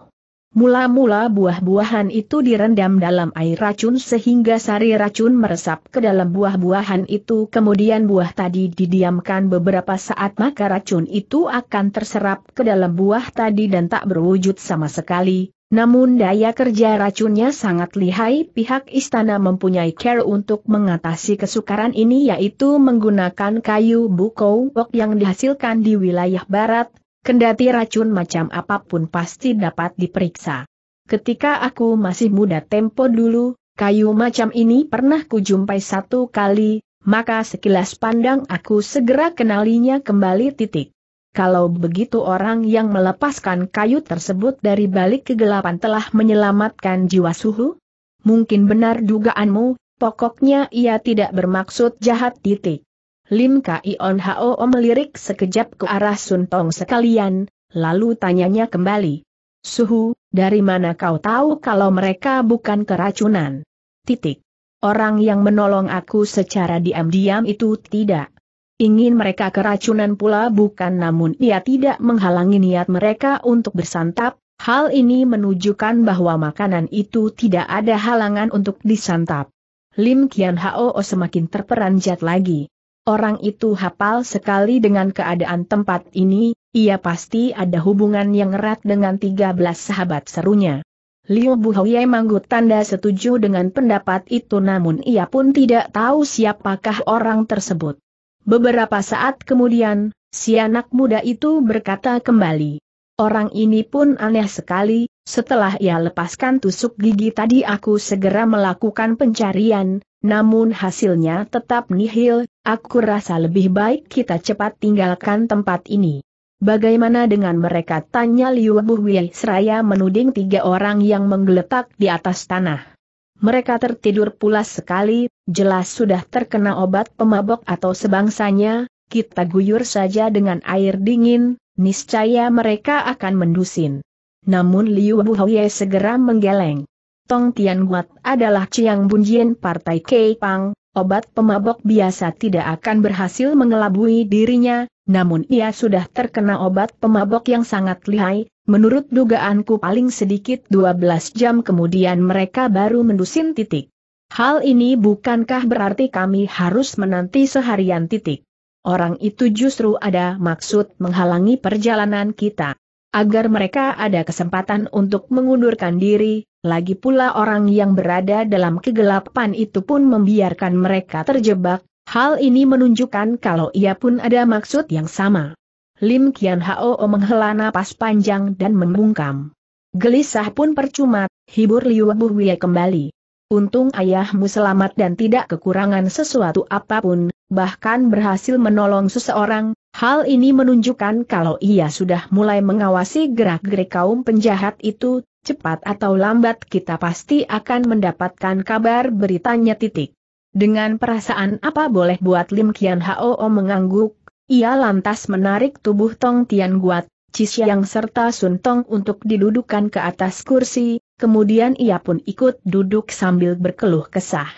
Mula-mula buah-buahan itu direndam dalam air racun sehingga sari racun meresap ke dalam buah-buahan itu kemudian buah tadi didiamkan beberapa saat maka racun itu akan terserap ke dalam buah tadi dan tak berwujud sama sekali. Namun daya kerja racunnya sangat lihai pihak istana mempunyai care untuk mengatasi kesukaran ini yaitu menggunakan kayu bukowok yang dihasilkan di wilayah barat, Kendati racun macam apapun pasti dapat diperiksa. Ketika aku masih muda tempo dulu, kayu macam ini pernah kujumpai satu kali, maka sekilas pandang aku segera kenalinya kembali titik. Kalau begitu orang yang melepaskan kayu tersebut dari balik kegelapan telah menyelamatkan jiwa suhu? Mungkin benar dugaanmu, pokoknya ia tidak bermaksud jahat titik. Lim Kion Hao melirik sekejap ke arah Sun Tong sekalian, lalu tanyanya kembali. Suhu, dari mana kau tahu kalau mereka bukan keracunan? Titik. Orang yang menolong aku secara diam-diam itu tidak. Ingin mereka keracunan pula bukan namun ia tidak menghalangi niat mereka untuk bersantap, hal ini menunjukkan bahwa makanan itu tidak ada halangan untuk disantap. Lim Kian Hao semakin terperanjat lagi. Orang itu hafal sekali dengan keadaan tempat ini, ia pasti ada hubungan yang erat dengan 13 sahabat serunya. Liu Buhoye manggut tanda setuju dengan pendapat itu namun ia pun tidak tahu siapakah orang tersebut. Beberapa saat kemudian, si anak muda itu berkata kembali. Orang ini pun aneh sekali, setelah ia lepaskan tusuk gigi tadi aku segera melakukan pencarian, namun hasilnya tetap nihil, aku rasa lebih baik kita cepat tinggalkan tempat ini. Bagaimana dengan mereka? Tanya Liu Buhwei seraya menuding tiga orang yang menggeletak di atas tanah. Mereka tertidur pulas sekali, jelas sudah terkena obat pemabok atau sebangsanya, kita guyur saja dengan air dingin, niscaya mereka akan mendusin. Namun Liu Buhoye segera menggeleng. Tong Tian Guat adalah Chiang Bunjien Partai Kei Pang, obat pemabok biasa tidak akan berhasil mengelabui dirinya, namun ia sudah terkena obat pemabok yang sangat lihai, menurut dugaanku paling sedikit 12 jam kemudian mereka baru mendusin titik. Hal ini bukankah berarti kami harus menanti seharian titik? orang itu justru ada maksud menghalangi perjalanan kita. Agar mereka ada kesempatan untuk mengundurkan diri, lagi pula orang yang berada dalam kegelapan itu pun membiarkan mereka terjebak, hal ini menunjukkan kalau ia pun ada maksud yang sama. Lim Kian Hao menghela napas panjang dan membungkam. Gelisah pun percuma, hibur Liu Buwie kembali. Untung ayahmu selamat dan tidak kekurangan sesuatu apapun, bahkan berhasil menolong seseorang, hal ini menunjukkan kalau ia sudah mulai mengawasi gerak-gerik kaum penjahat itu, cepat atau lambat kita pasti akan mendapatkan kabar beritanya titik. Dengan perasaan apa boleh buat Lim Kian Hao mengangguk, ia lantas menarik tubuh Tong Tian Guat, Yang serta Sun Tong untuk didudukan ke atas kursi, kemudian ia pun ikut duduk sambil berkeluh kesah.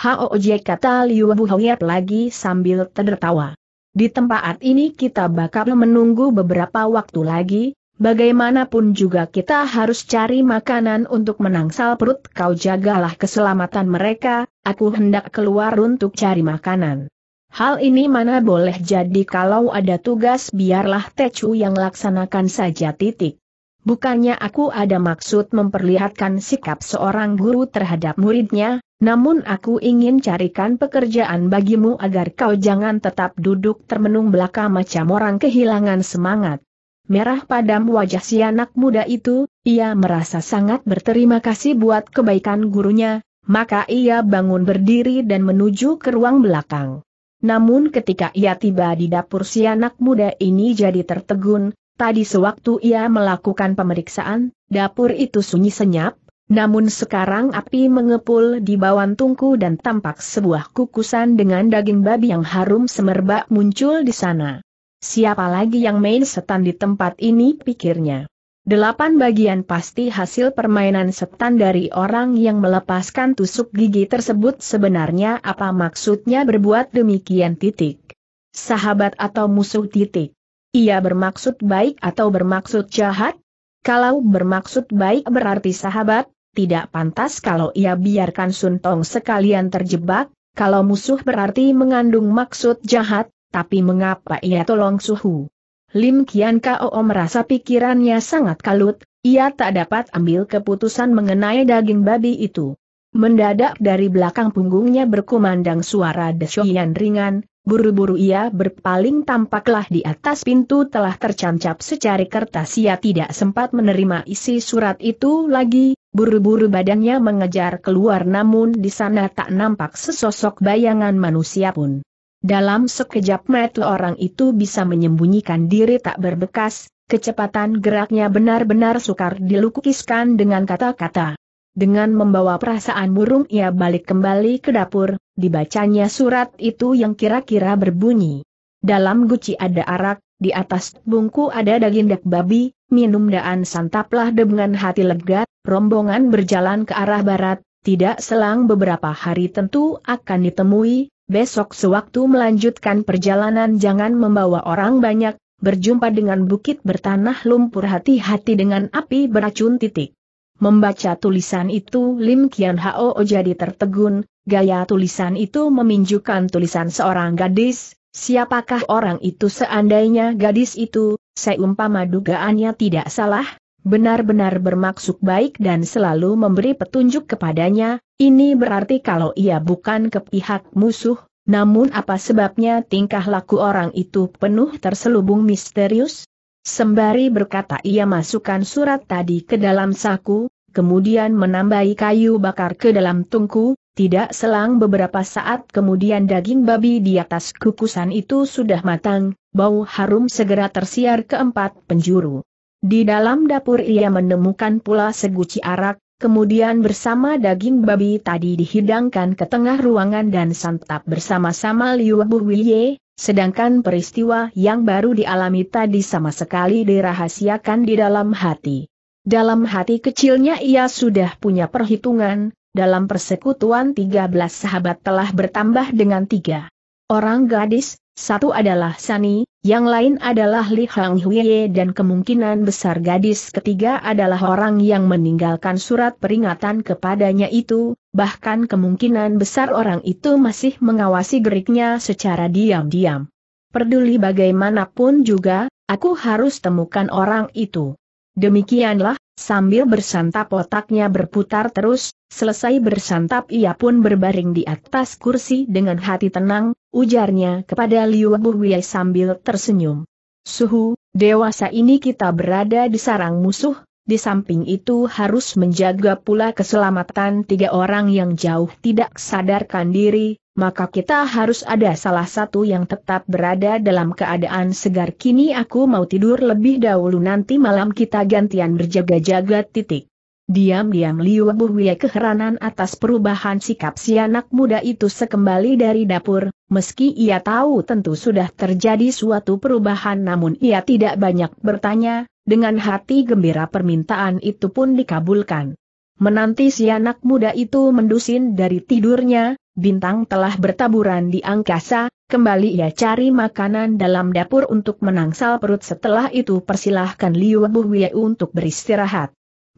Hao Jie kata Liu Huoyet lagi sambil tertawa. Di tempat ini kita bakal menunggu beberapa waktu lagi, bagaimanapun juga kita harus cari makanan untuk menangsal perut kau jagalah keselamatan mereka, aku hendak keluar untuk cari makanan. Hal ini mana boleh jadi kalau ada tugas biarlah Techu yang laksanakan saja titik. Bukannya aku ada maksud memperlihatkan sikap seorang guru terhadap muridnya, namun aku ingin carikan pekerjaan bagimu agar kau jangan tetap duduk termenung belaka macam orang kehilangan semangat. Merah padam wajah si anak muda itu, ia merasa sangat berterima kasih buat kebaikan gurunya, maka ia bangun berdiri dan menuju ke ruang belakang. Namun ketika ia tiba di dapur si anak muda ini jadi tertegun, tadi sewaktu ia melakukan pemeriksaan, dapur itu sunyi senyap, namun sekarang api mengepul di bawah tungku dan tampak sebuah kukusan dengan daging babi yang harum semerbak muncul di sana. Siapa lagi yang main setan di tempat ini pikirnya. Delapan bagian pasti hasil permainan setan dari orang yang melepaskan tusuk gigi tersebut sebenarnya apa maksudnya berbuat demikian titik. Sahabat atau musuh titik. Ia bermaksud baik atau bermaksud jahat? Kalau bermaksud baik berarti sahabat, tidak pantas kalau ia biarkan Sun Tong sekalian terjebak, kalau musuh berarti mengandung maksud jahat, tapi mengapa ia tolong suhu? Lim Kian Kao merasa pikirannya sangat kalut, ia tak dapat ambil keputusan mengenai daging babi itu. Mendadak dari belakang punggungnya berkumandang suara desyoyan ringan, buru-buru ia berpaling tampaklah di atas pintu telah tercancap secari kertas ia tidak sempat menerima isi surat itu lagi, Buru-buru badannya mengejar keluar namun di sana tak nampak sesosok bayangan manusia pun. Dalam sekejap mata orang itu bisa menyembunyikan diri tak berbekas, kecepatan geraknya benar-benar sukar dilukiskan dengan kata-kata. Dengan membawa perasaan burung ia balik kembali ke dapur, dibacanya surat itu yang kira-kira berbunyi. Dalam guci ada arak, di atas bungku ada daging dak babi, minum daan santaplah dengan hati lega, rombongan berjalan ke arah barat, tidak selang beberapa hari tentu akan ditemui, besok sewaktu melanjutkan perjalanan jangan membawa orang banyak, berjumpa dengan bukit bertanah lumpur hati-hati dengan api beracun titik. Membaca tulisan itu Lim Kian Hao jadi tertegun, gaya tulisan itu meminjukan tulisan seorang gadis, Siapakah orang itu seandainya gadis itu, seumpama dugaannya tidak salah, benar-benar bermaksud baik dan selalu memberi petunjuk kepadanya, ini berarti kalau ia bukan ke pihak musuh, namun apa sebabnya tingkah laku orang itu penuh terselubung misterius? Sembari berkata ia masukkan surat tadi ke dalam saku, kemudian menambahi kayu bakar ke dalam tungku, tidak selang beberapa saat kemudian daging babi di atas kukusan itu sudah matang, bau harum segera tersiar ke empat penjuru. Di dalam dapur ia menemukan pula seguci arak, kemudian bersama daging babi tadi dihidangkan ke tengah ruangan dan santap bersama-sama Liu Buhwiye, sedangkan peristiwa yang baru dialami tadi sama sekali dirahasiakan di dalam hati. Dalam hati kecilnya ia sudah punya perhitungan, dalam persekutuan 13 sahabat telah bertambah dengan tiga orang gadis, satu adalah Sani, yang lain adalah Li Hang Huiye dan kemungkinan besar gadis ketiga adalah orang yang meninggalkan surat peringatan kepadanya itu, bahkan kemungkinan besar orang itu masih mengawasi geriknya secara diam-diam. Perduli bagaimanapun juga, aku harus temukan orang itu. Demikianlah, sambil bersantap otaknya berputar terus, Selesai bersantap ia pun berbaring di atas kursi dengan hati tenang, ujarnya kepada Liu Buhwei sambil tersenyum. Suhu, dewasa ini kita berada di sarang musuh, di samping itu harus menjaga pula keselamatan tiga orang yang jauh tidak sadarkan diri, maka kita harus ada salah satu yang tetap berada dalam keadaan segar kini aku mau tidur lebih dahulu nanti malam kita gantian berjaga-jaga titik. Diam-diam Liu Buhwie keheranan atas perubahan sikap si anak muda itu sekembali dari dapur, meski ia tahu tentu sudah terjadi suatu perubahan namun ia tidak banyak bertanya, dengan hati gembira permintaan itu pun dikabulkan. Menanti si anak muda itu mendusin dari tidurnya, bintang telah bertaburan di angkasa, kembali ia cari makanan dalam dapur untuk menangsal perut setelah itu persilahkan Liu Buhwie untuk beristirahat.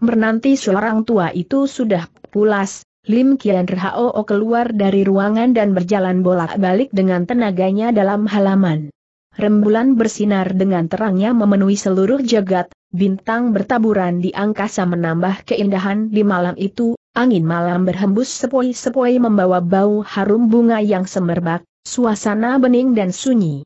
Menanti seorang tua itu sudah pulas, Lim Kian Rhao keluar dari ruangan dan berjalan bolak-balik dengan tenaganya dalam halaman. Rembulan bersinar dengan terangnya memenuhi seluruh jagat, bintang bertaburan di angkasa menambah keindahan di malam itu, angin malam berhembus sepoi-sepoi membawa bau harum bunga yang semerbak, suasana bening dan sunyi.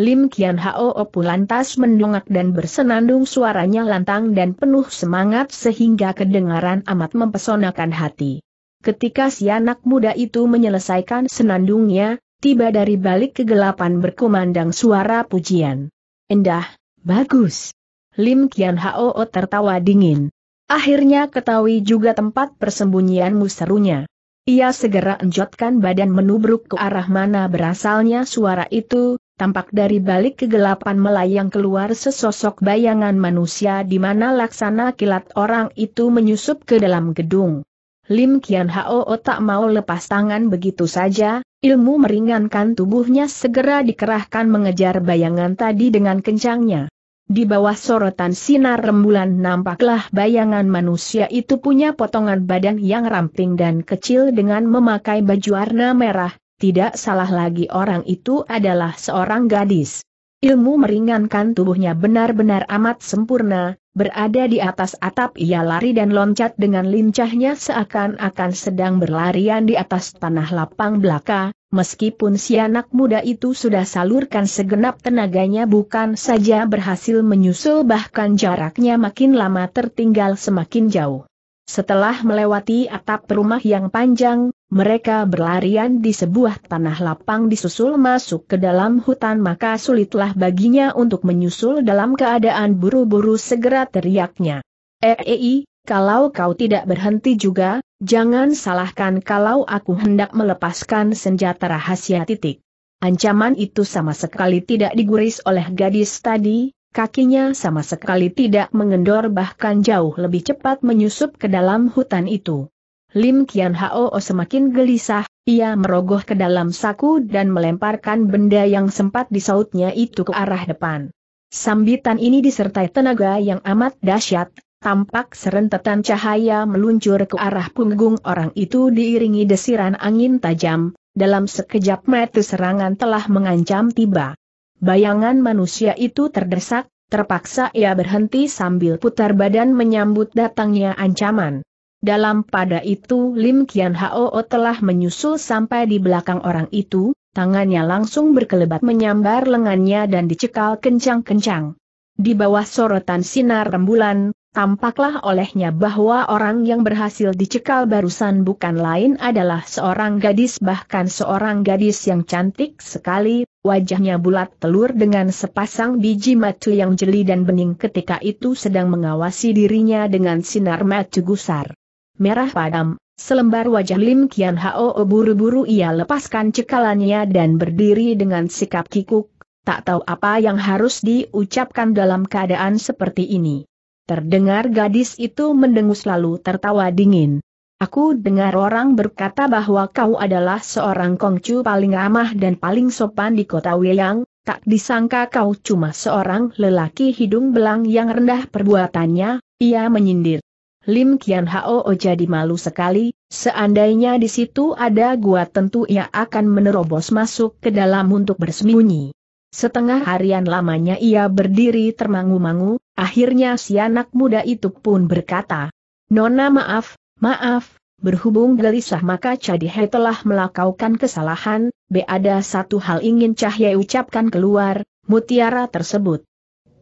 Lim Kian Hao Opu lantas mendongak dan bersenandung suaranya lantang dan penuh semangat sehingga kedengaran amat mempesonakan hati. Ketika si anak muda itu menyelesaikan senandungnya, tiba dari balik kegelapan berkumandang suara pujian. Endah, bagus. Lim Kian Hao tertawa dingin. Akhirnya ketahui juga tempat persembunyian serunya. Ia segera enjotkan badan menubruk ke arah mana berasalnya suara itu, tampak dari balik kegelapan melayang keluar sesosok bayangan manusia di mana laksana kilat orang itu menyusup ke dalam gedung. Lim Kian Hao tak mau lepas tangan begitu saja, ilmu meringankan tubuhnya segera dikerahkan mengejar bayangan tadi dengan kencangnya. Di bawah sorotan sinar rembulan nampaklah bayangan manusia itu punya potongan badan yang ramping dan kecil dengan memakai baju warna merah, tidak salah lagi orang itu adalah seorang gadis. Ilmu meringankan tubuhnya benar-benar amat sempurna, berada di atas atap ia lari dan loncat dengan lincahnya seakan-akan sedang berlarian di atas tanah lapang belaka, meskipun si anak muda itu sudah salurkan segenap tenaganya bukan saja berhasil menyusul bahkan jaraknya makin lama tertinggal semakin jauh. Setelah melewati atap rumah yang panjang, mereka berlarian di sebuah tanah lapang disusul masuk ke dalam hutan maka sulitlah baginya untuk menyusul dalam keadaan buru-buru segera teriaknya. Eei, eh, eh, kalau kau tidak berhenti juga, jangan salahkan kalau aku hendak melepaskan senjata rahasia titik. Ancaman itu sama sekali tidak diguris oleh gadis tadi, kakinya sama sekali tidak mengendor bahkan jauh lebih cepat menyusup ke dalam hutan itu. Lim Kian Hao oh semakin gelisah, ia merogoh ke dalam saku dan melemparkan benda yang sempat disautnya itu ke arah depan. Sambitan ini disertai tenaga yang amat dahsyat, tampak serentetan cahaya meluncur ke arah punggung orang itu diiringi desiran angin tajam, dalam sekejap mata serangan telah mengancam tiba. Bayangan manusia itu terdesak, terpaksa ia berhenti sambil putar badan menyambut datangnya ancaman. Dalam pada itu Lim Kian Hao telah menyusul sampai di belakang orang itu, tangannya langsung berkelebat menyambar lengannya dan dicekal kencang-kencang. Di bawah sorotan sinar rembulan, tampaklah olehnya bahwa orang yang berhasil dicekal barusan bukan lain adalah seorang gadis bahkan seorang gadis yang cantik sekali, wajahnya bulat telur dengan sepasang biji mata yang jeli dan bening ketika itu sedang mengawasi dirinya dengan sinar mata gusar merah padam, selembar wajah Lim Kian Hao buru-buru ia lepaskan cekalannya dan berdiri dengan sikap kikuk, tak tahu apa yang harus diucapkan dalam keadaan seperti ini. Terdengar gadis itu mendengus lalu tertawa dingin. Aku dengar orang berkata bahwa kau adalah seorang kongcu paling ramah dan paling sopan di kota Wilang, tak disangka kau cuma seorang lelaki hidung belang yang rendah perbuatannya, ia menyindir. Lim Kian Hao jadi malu sekali, seandainya di situ ada gua tentu ia akan menerobos masuk ke dalam untuk bersembunyi. Setengah harian lamanya ia berdiri termangu-mangu, akhirnya si anak muda itu pun berkata, Nona maaf, maaf, berhubung gelisah maka Cadihe telah melakukan kesalahan, B ada satu hal ingin Cahye ucapkan keluar, mutiara tersebut.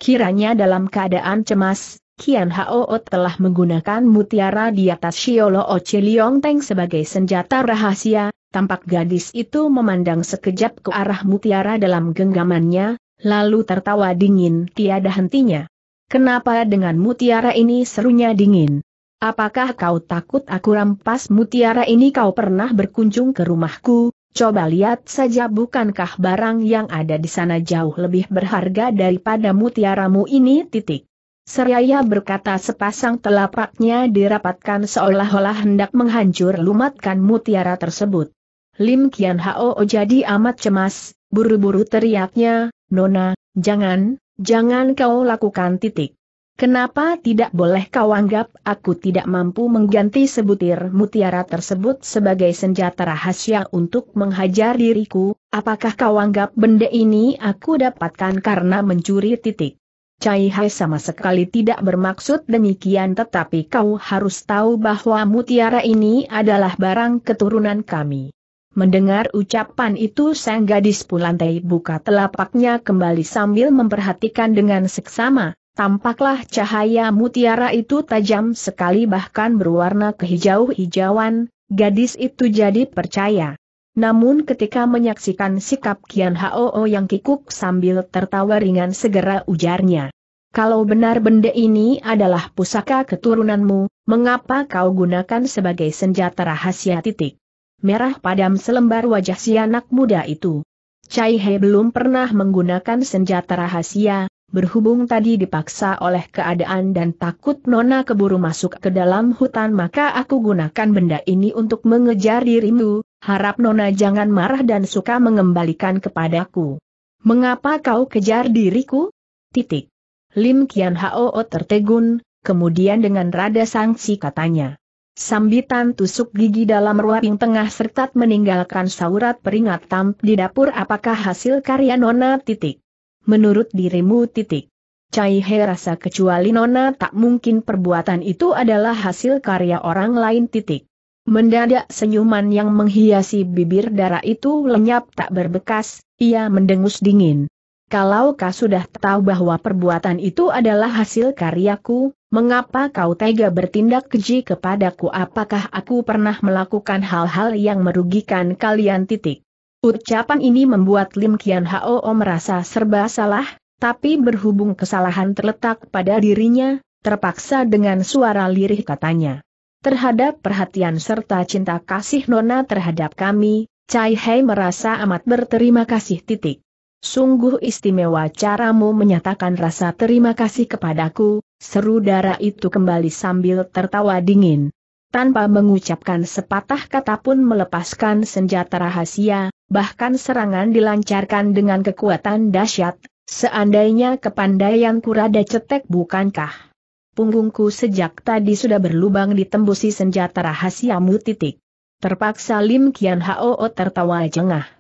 Kiranya dalam keadaan cemas, Kian Hao telah menggunakan mutiara di atas Xiolo Oce Liong Teng sebagai senjata rahasia, tampak gadis itu memandang sekejap ke arah mutiara dalam genggamannya, lalu tertawa dingin tiada hentinya. Kenapa dengan mutiara ini serunya dingin? Apakah kau takut aku rampas mutiara ini kau pernah berkunjung ke rumahku? Coba lihat saja bukankah barang yang ada di sana jauh lebih berharga daripada mutiaramu ini titik. Seraya berkata sepasang telapaknya dirapatkan seolah-olah hendak menghancur lumatkan mutiara tersebut. Lim Kian Hao jadi amat cemas, buru-buru teriaknya, Nona, jangan, jangan kau lakukan titik. Kenapa tidak boleh kau anggap aku tidak mampu mengganti sebutir mutiara tersebut sebagai senjata rahasia untuk menghajar diriku, apakah kau anggap benda ini aku dapatkan karena mencuri titik? Cai Hai sama sekali tidak bermaksud demikian tetapi kau harus tahu bahwa mutiara ini adalah barang keturunan kami. Mendengar ucapan itu sang gadis pulantai buka telapaknya kembali sambil memperhatikan dengan seksama, tampaklah cahaya mutiara itu tajam sekali bahkan berwarna kehijau-hijauan, gadis itu jadi percaya. Namun ketika menyaksikan sikap Kian Hao yang kikuk sambil tertawa ringan segera ujarnya. Kalau benar benda ini adalah pusaka keturunanmu, mengapa kau gunakan sebagai senjata rahasia titik? Merah padam selembar wajah si anak muda itu. Chai He belum pernah menggunakan senjata rahasia, berhubung tadi dipaksa oleh keadaan dan takut Nona keburu masuk ke dalam hutan maka aku gunakan benda ini untuk mengejar dirimu, Harap Nona jangan marah dan suka mengembalikan kepadaku. Mengapa kau kejar diriku? Titik. Lim Kian Hao tertegun, kemudian dengan rada sangsi katanya. Sambitan tusuk gigi dalam ruang tengah serta meninggalkan saurat peringat tamp di dapur apakah hasil karya Nona titik. Menurut dirimu titik. Cai He rasa kecuali Nona tak mungkin perbuatan itu adalah hasil karya orang lain titik. Mendadak senyuman yang menghiasi bibir darah itu lenyap tak berbekas, ia mendengus dingin. Kalau kau sudah tahu bahwa perbuatan itu adalah hasil karyaku, mengapa kau tega bertindak keji kepadaku apakah aku pernah melakukan hal-hal yang merugikan kalian titik. Ucapan ini membuat Lim Kian Hao merasa serba salah, tapi berhubung kesalahan terletak pada dirinya, terpaksa dengan suara lirih katanya. Terhadap perhatian serta cinta kasih Nona terhadap kami, Cai Hei merasa amat berterima kasih titik. Sungguh istimewa caramu menyatakan rasa terima kasih kepadaku, seru darah itu kembali sambil tertawa dingin. Tanpa mengucapkan sepatah kata pun melepaskan senjata rahasia, bahkan serangan dilancarkan dengan kekuatan dahsyat, seandainya kepandaian rada cetek bukankah? Punggungku sejak tadi sudah berlubang ditembusi senjata rahasiamu titik. Terpaksa Lim Kian Hao tertawa jengah.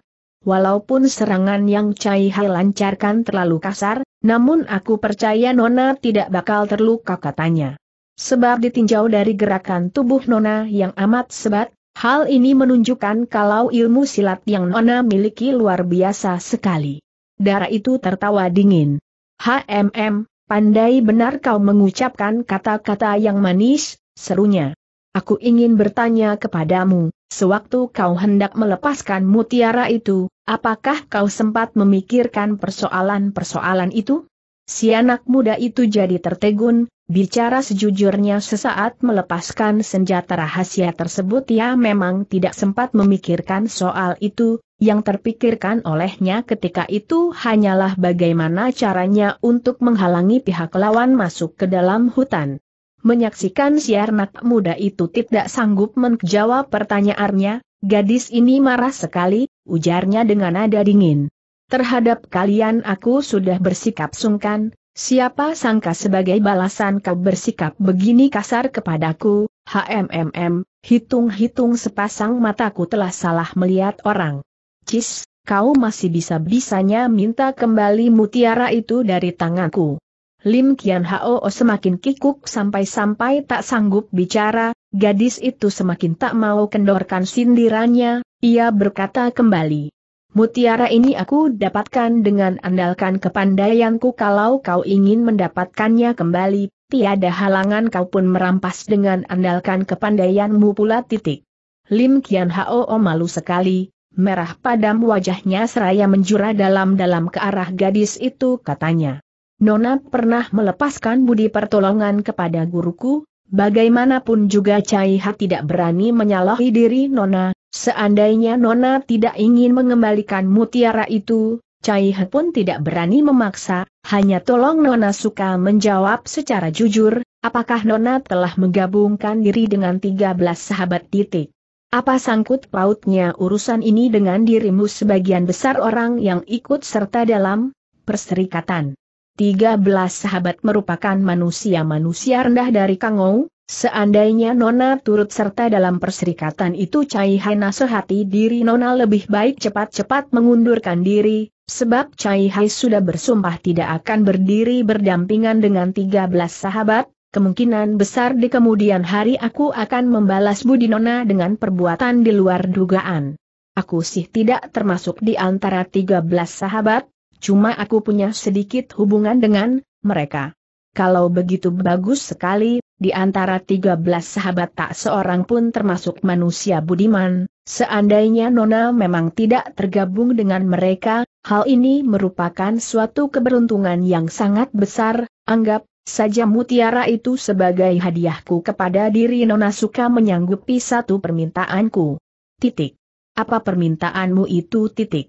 Walaupun serangan yang Cai Hai lancarkan terlalu kasar, namun aku percaya Nona tidak bakal terluka katanya. Sebab ditinjau dari gerakan tubuh Nona yang amat sebat, hal ini menunjukkan kalau ilmu silat yang Nona miliki luar biasa sekali. Darah itu tertawa dingin. HMM, Pandai benar kau mengucapkan kata-kata yang manis, serunya. Aku ingin bertanya kepadamu, sewaktu kau hendak melepaskan mutiara itu, apakah kau sempat memikirkan persoalan-persoalan itu? Si anak muda itu jadi tertegun, bicara sejujurnya sesaat melepaskan senjata rahasia tersebut ia memang tidak sempat memikirkan soal itu, yang terpikirkan olehnya ketika itu hanyalah bagaimana caranya untuk menghalangi pihak lawan masuk ke dalam hutan. Menyaksikan si anak muda itu tidak sanggup menjawab pertanyaannya, gadis ini marah sekali, ujarnya dengan nada dingin. Terhadap kalian aku sudah bersikap sungkan, Siapa sangka sebagai balasan kau bersikap begini kasar kepadaku, HMMM, hitung-hitung sepasang mataku telah salah melihat orang. Cis, kau masih bisa-bisanya minta kembali mutiara itu dari tanganku. Lim Kian Hao semakin kikuk sampai-sampai tak sanggup bicara, gadis itu semakin tak mau kendorkan sindirannya, ia berkata kembali. Mutiara ini aku dapatkan dengan andalkan kepandaianku kalau kau ingin mendapatkannya kembali, tiada halangan kau pun merampas dengan andalkan kepandaianmu pula titik. Lim Kian Hao malu sekali, merah padam wajahnya seraya menjura dalam-dalam ke arah gadis itu katanya. Nona pernah melepaskan budi pertolongan kepada guruku, bagaimanapun juga Caiha tidak berani menyalahi diri Nona, seandainya Nona tidak ingin mengembalikan mutiara itu, Caiha pun tidak berani memaksa, hanya tolong Nona suka menjawab secara jujur, apakah Nona telah menggabungkan diri dengan 13 sahabat titik. Apa sangkut pautnya urusan ini dengan dirimu sebagian besar orang yang ikut serta dalam perserikatan? 13 sahabat merupakan manusia-manusia rendah dari Kangou, seandainya Nona turut serta dalam perserikatan itu Cai Hai nasehati diri Nona lebih baik cepat-cepat mengundurkan diri, sebab Cai Hai sudah bersumpah tidak akan berdiri berdampingan dengan 13 sahabat, kemungkinan besar di kemudian hari aku akan membalas budi Nona dengan perbuatan di luar dugaan. Aku sih tidak termasuk di antara 13 sahabat, cuma aku punya sedikit hubungan dengan mereka. Kalau begitu bagus sekali, di antara 13 sahabat tak seorang pun termasuk manusia budiman, seandainya Nona memang tidak tergabung dengan mereka, hal ini merupakan suatu keberuntungan yang sangat besar, anggap, saja mutiara itu sebagai hadiahku kepada diri Nona Suka menyanggupi satu permintaanku. Titik. Apa permintaanmu itu titik?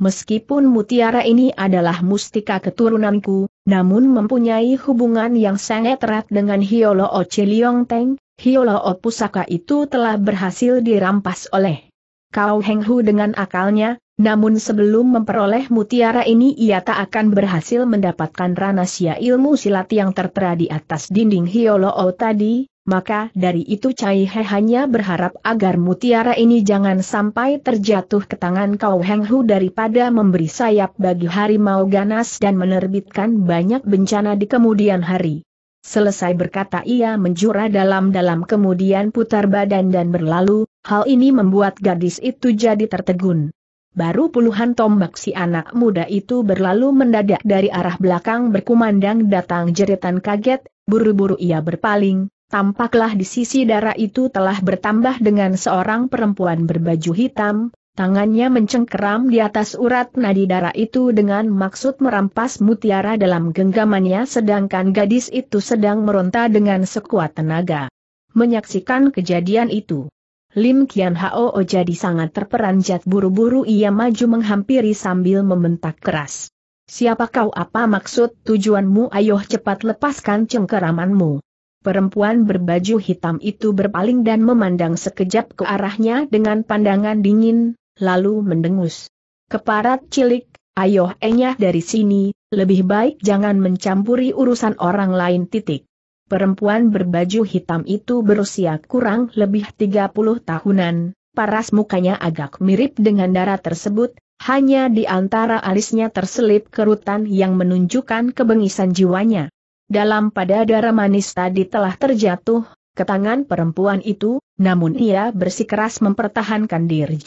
Meskipun mutiara ini adalah mustika keturunanku, namun mempunyai hubungan yang sangat erat dengan Hiolo O liong Teng, Hiolo O Pusaka itu telah berhasil dirampas oleh Kau Heng Hu dengan akalnya, namun sebelum memperoleh mutiara ini ia tak akan berhasil mendapatkan ranasia ilmu silat yang tertera di atas dinding Hioloo oh tadi, maka dari itu Cai He hanya berharap agar mutiara ini jangan sampai terjatuh ke tangan Kau Heng Hu daripada memberi sayap bagi harimau ganas dan menerbitkan banyak bencana di kemudian hari. Selesai berkata ia menjura dalam-dalam kemudian putar badan dan berlalu, hal ini membuat gadis itu jadi tertegun. Baru puluhan tombak si anak muda itu berlalu mendadak dari arah belakang berkumandang datang jeritan kaget, buru-buru ia berpaling, tampaklah di sisi darah itu telah bertambah dengan seorang perempuan berbaju hitam, tangannya mencengkeram di atas urat nadi darah itu dengan maksud merampas mutiara dalam genggamannya sedangkan gadis itu sedang meronta dengan sekuat tenaga. Menyaksikan kejadian itu. Lim Kian Hao jadi sangat terperanjat buru-buru ia maju menghampiri sambil membentak keras. Siapa kau apa maksud tujuanmu ayo cepat lepaskan cengkeramanmu. Perempuan berbaju hitam itu berpaling dan memandang sekejap ke arahnya dengan pandangan dingin, lalu mendengus. Keparat cilik, ayo enyah dari sini, lebih baik jangan mencampuri urusan orang lain titik. Perempuan berbaju hitam itu berusia kurang lebih 30 tahunan, paras mukanya agak mirip dengan darah tersebut, hanya di antara alisnya terselip kerutan yang menunjukkan kebengisan jiwanya. Dalam pada darah manis tadi telah terjatuh ke tangan perempuan itu, namun ia bersikeras mempertahankan diri.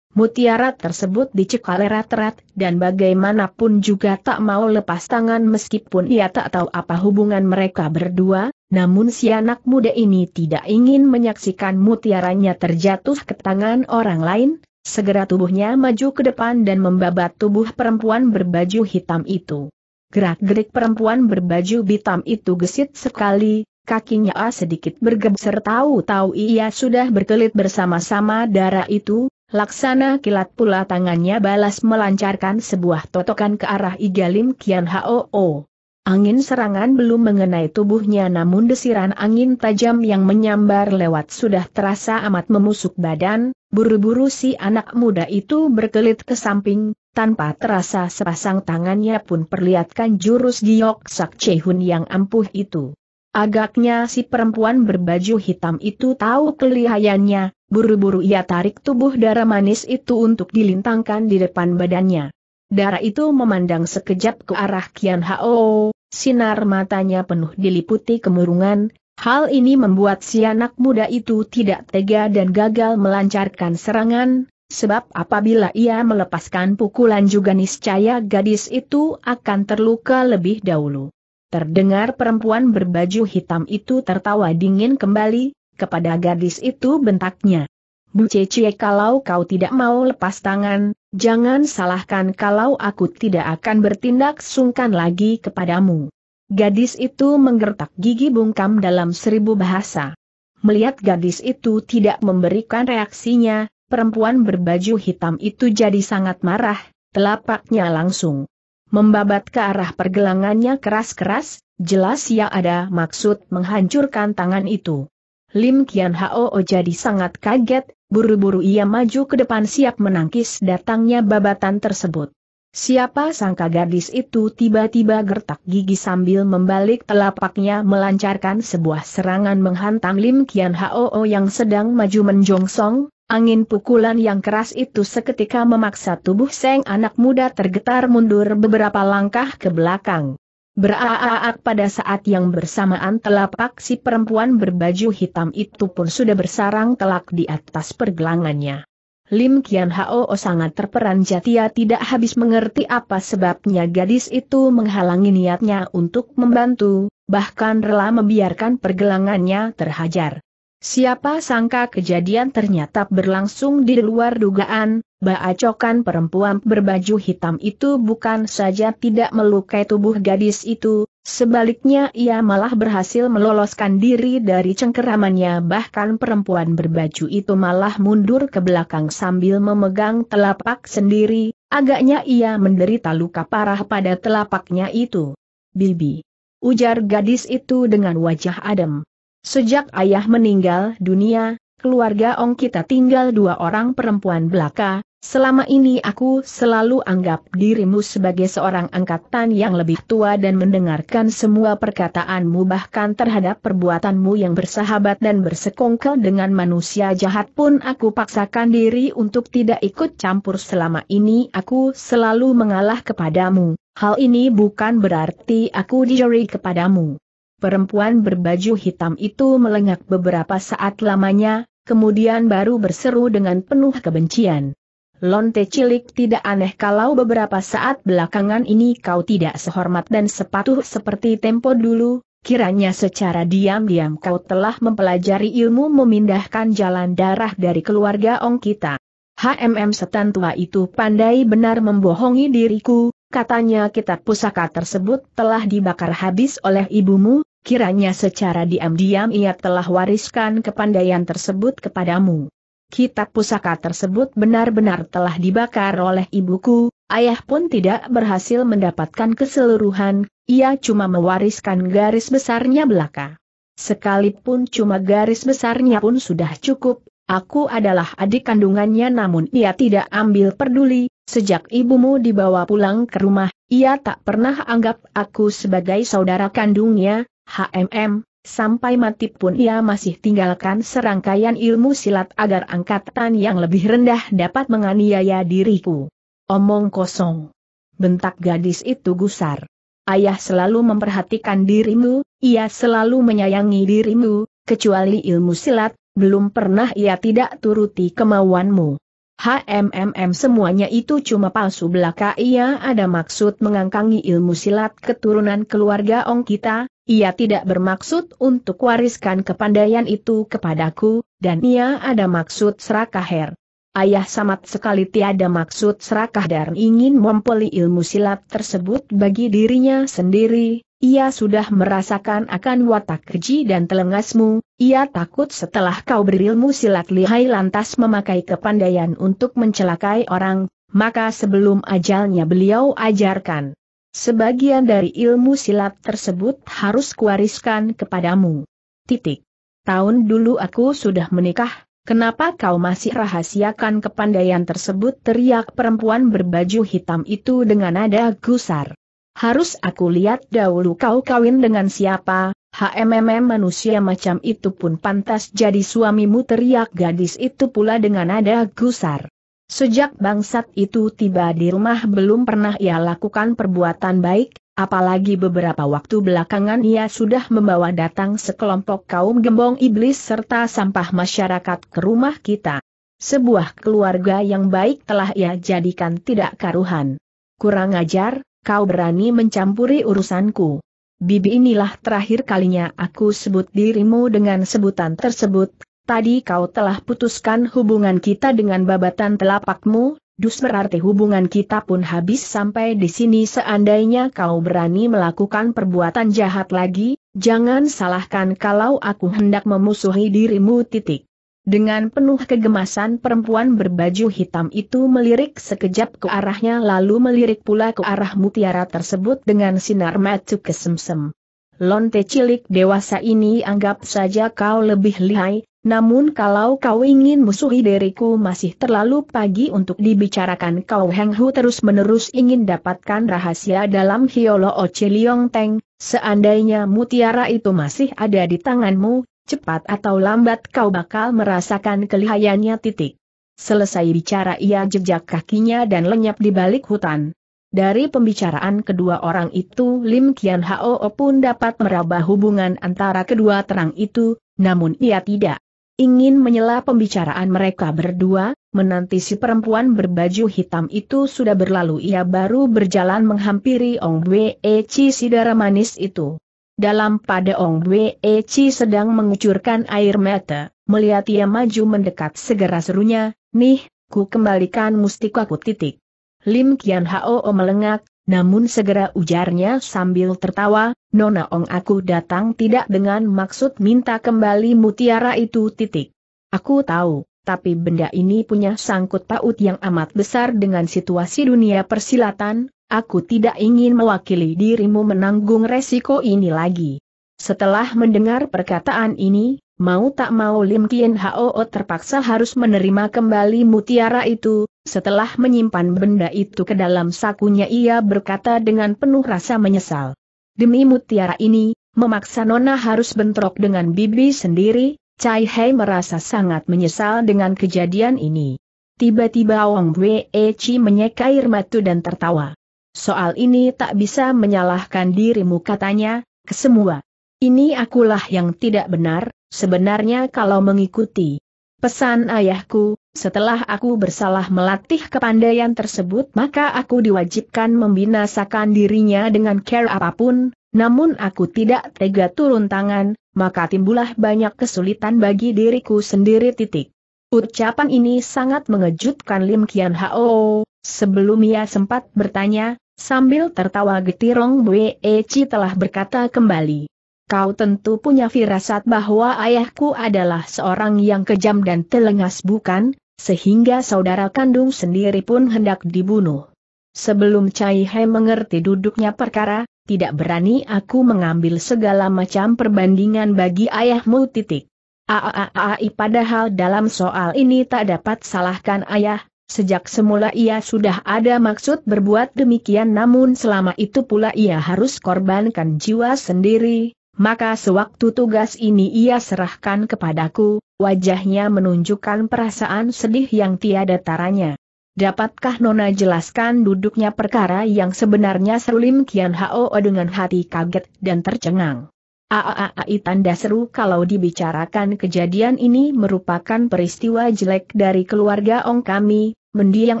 Mutiara tersebut dicekal erat-erat dan bagaimanapun juga tak mau lepas tangan meskipun ia tak tahu apa hubungan mereka berdua, namun si anak muda ini tidak ingin menyaksikan mutiaranya terjatuh ke tangan orang lain, segera tubuhnya maju ke depan dan membabat tubuh perempuan berbaju hitam itu. Gerak-gerik perempuan berbaju hitam itu gesit sekali, kakinya sedikit bergeser tahu-tahu ia sudah berkelit bersama-sama darah itu, Laksana kilat pula tangannya balas melancarkan sebuah totokan ke arah Igalim Kian Hoo. Angin serangan belum mengenai tubuhnya namun desiran angin tajam yang menyambar lewat sudah terasa amat memusuk badan, buru-buru si anak muda itu berkelit ke samping, tanpa terasa sepasang tangannya pun perlihatkan jurus giok sak cehun yang ampuh itu. Agaknya si perempuan berbaju hitam itu tahu kelihayannya, Buru-buru ia tarik tubuh darah manis itu untuk dilintangkan di depan badannya. Darah itu memandang sekejap ke arah Kian Hao, sinar matanya penuh diliputi kemurungan, hal ini membuat si anak muda itu tidak tega dan gagal melancarkan serangan, sebab apabila ia melepaskan pukulan juga niscaya gadis itu akan terluka lebih dahulu. Terdengar perempuan berbaju hitam itu tertawa dingin kembali, kepada gadis itu bentaknya. Bu Cece kalau kau tidak mau lepas tangan, jangan salahkan kalau aku tidak akan bertindak sungkan lagi kepadamu. Gadis itu menggertak gigi bungkam dalam seribu bahasa. Melihat gadis itu tidak memberikan reaksinya, perempuan berbaju hitam itu jadi sangat marah, telapaknya langsung membabat ke arah pergelangannya keras-keras, jelas ia ya ada maksud menghancurkan tangan itu. Lim Kian Hao jadi sangat kaget, buru-buru ia maju ke depan siap menangkis datangnya babatan tersebut. Siapa sangka gadis itu tiba-tiba gertak gigi sambil membalik telapaknya melancarkan sebuah serangan menghantam Lim Kian Hao yang sedang maju menjongsong, angin pukulan yang keras itu seketika memaksa tubuh seng anak muda tergetar mundur beberapa langkah ke belakang. Beraaak pada saat yang bersamaan telapak si perempuan berbaju hitam itu pun sudah bersarang telak di atas pergelangannya. Lim Kian Hao sangat terperanjat ia tidak habis mengerti apa sebabnya gadis itu menghalangi niatnya untuk membantu, bahkan rela membiarkan pergelangannya terhajar. Siapa sangka kejadian ternyata berlangsung di luar dugaan, baacokan perempuan berbaju hitam itu bukan saja tidak melukai tubuh gadis itu, sebaliknya ia malah berhasil meloloskan diri dari cengkeramannya bahkan perempuan berbaju itu malah mundur ke belakang sambil memegang telapak sendiri, agaknya ia menderita luka parah pada telapaknya itu. Bibi. Ujar gadis itu dengan wajah adem. Sejak ayah meninggal dunia, keluarga Ong kita tinggal dua orang perempuan belaka, selama ini aku selalu anggap dirimu sebagai seorang angkatan yang lebih tua dan mendengarkan semua perkataanmu bahkan terhadap perbuatanmu yang bersahabat dan bersekongkel dengan manusia jahat pun aku paksakan diri untuk tidak ikut campur selama ini aku selalu mengalah kepadamu, hal ini bukan berarti aku dijeri kepadamu. Perempuan berbaju hitam itu melengak beberapa saat lamanya, kemudian baru berseru dengan penuh kebencian. Lonte cilik tidak aneh kalau beberapa saat belakangan ini kau tidak sehormat dan sepatuh seperti tempo dulu, kiranya secara diam-diam kau telah mempelajari ilmu memindahkan jalan darah dari keluarga Ong kita. HMM setan tua itu pandai benar membohongi diriku, katanya kitab pusaka tersebut telah dibakar habis oleh ibumu, Kiranya secara diam-diam ia telah wariskan kepandaian tersebut kepadamu. Kitab pusaka tersebut benar-benar telah dibakar oleh ibuku, ayah pun tidak berhasil mendapatkan keseluruhan, ia cuma mewariskan garis besarnya belaka. Sekalipun cuma garis besarnya pun sudah cukup, aku adalah adik kandungannya namun ia tidak ambil peduli, sejak ibumu dibawa pulang ke rumah, ia tak pernah anggap aku sebagai saudara kandungnya, HMM, sampai mati pun ia masih tinggalkan serangkaian ilmu silat agar angkatan yang lebih rendah dapat menganiaya diriku. Omong kosong. Bentak gadis itu gusar. Ayah selalu memperhatikan dirimu, ia selalu menyayangi dirimu, kecuali ilmu silat, belum pernah ia tidak turuti kemauanmu. HMMM semuanya itu cuma palsu belaka ia ada maksud mengangkangi ilmu silat keturunan keluarga Ong kita, ia tidak bermaksud untuk wariskan kepandaian itu kepadaku, dan ia ada maksud serakah her. Ayah samat sekali tiada maksud serakah dan ingin mempeli ilmu silat tersebut bagi dirinya sendiri, ia sudah merasakan akan watak keji dan telengasmu, ia takut setelah kau berilmu silat lihai lantas memakai kepandaian untuk mencelakai orang, maka sebelum ajalnya beliau ajarkan. Sebagian dari ilmu silat tersebut harus kuwariskan kepadamu. Titik. Tahun dulu aku sudah menikah, kenapa kau masih rahasiakan kepandaian tersebut teriak perempuan berbaju hitam itu dengan nada gusar. Harus aku lihat dahulu kau kawin dengan siapa, HMMM manusia macam itu pun pantas jadi suamimu teriak gadis itu pula dengan nada gusar. Sejak bangsat itu tiba di rumah belum pernah ia lakukan perbuatan baik, apalagi beberapa waktu belakangan ia sudah membawa datang sekelompok kaum gembong iblis serta sampah masyarakat ke rumah kita. Sebuah keluarga yang baik telah ia jadikan tidak karuhan. Kurang ajar, kau berani mencampuri urusanku. Bibi inilah terakhir kalinya aku sebut dirimu dengan sebutan tersebut, tadi kau telah putuskan hubungan kita dengan babatan telapakmu, dus berarti hubungan kita pun habis sampai di sini seandainya kau berani melakukan perbuatan jahat lagi, jangan salahkan kalau aku hendak memusuhi dirimu titik. Dengan penuh kegemasan perempuan berbaju hitam itu melirik sekejap ke arahnya lalu melirik pula ke arah mutiara tersebut dengan sinar mata kesemsem. Lonte cilik dewasa ini anggap saja kau lebih lihai, namun kalau kau ingin musuhi diriku masih terlalu pagi untuk dibicarakan kau Heng Hu terus-menerus ingin dapatkan rahasia dalam Hiolo Oce Liong Teng, seandainya mutiara itu masih ada di tanganmu, cepat atau lambat kau bakal merasakan kelihayannya titik. Selesai bicara ia jejak kakinya dan lenyap di balik hutan. Dari pembicaraan kedua orang itu Lim Kian Hao pun dapat meraba hubungan antara kedua terang itu, namun ia tidak ingin menyela pembicaraan mereka berdua, menanti si perempuan berbaju hitam itu sudah berlalu ia baru berjalan menghampiri Ong Wei Chi Sidara Manis itu. Dalam pada Ong Wei Chi sedang mengucurkan air mata, melihat ia maju mendekat segera serunya, Nih, ku kembalikan mustikaku titik. Lim Kian Hao melengak, namun segera ujarnya sambil tertawa, Nona Ong aku datang tidak dengan maksud minta kembali mutiara itu titik. Aku tahu, tapi benda ini punya sangkut paut yang amat besar dengan situasi dunia persilatan, Aku tidak ingin mewakili dirimu menanggung resiko ini lagi. Setelah mendengar perkataan ini, mau tak mau Lim Kien Hao terpaksa harus menerima kembali mutiara itu, setelah menyimpan benda itu ke dalam sakunya ia berkata dengan penuh rasa menyesal. Demi mutiara ini, memaksa Nona harus bentrok dengan bibi sendiri, Cai Hei merasa sangat menyesal dengan kejadian ini. Tiba-tiba Wang Wei Chi menyeka air matu dan tertawa. Soal ini tak bisa menyalahkan dirimu katanya, kesemua. Ini akulah yang tidak benar, sebenarnya kalau mengikuti pesan ayahku, setelah aku bersalah melatih kepandaian tersebut maka aku diwajibkan membinasakan dirinya dengan care apapun, namun aku tidak tega turun tangan, maka timbullah banyak kesulitan bagi diriku sendiri titik. Ucapan ini sangat mengejutkan Lim Kian Hao, Sebelum ia sempat bertanya, sambil tertawa getirong Bwe Eci telah berkata kembali. Kau tentu punya firasat bahwa ayahku adalah seorang yang kejam dan telengas bukan, sehingga saudara kandung sendiri pun hendak dibunuh. Sebelum Cai He mengerti duduknya perkara, tidak berani aku mengambil segala macam perbandingan bagi ayahmu titik. Aaai, padahal dalam soal ini tak dapat salahkan ayah, Sejak semula ia sudah ada maksud berbuat demikian namun selama itu pula ia harus korbankan jiwa sendiri, maka sewaktu tugas ini ia serahkan kepadaku, wajahnya menunjukkan perasaan sedih yang tiada taranya. Dapatkah Nona jelaskan duduknya perkara yang sebenarnya Serulim Kian Hao dengan hati kaget dan tercengang? Aaai tanda seru kalau dibicarakan kejadian ini merupakan peristiwa jelek dari keluarga Ong kami, mendiang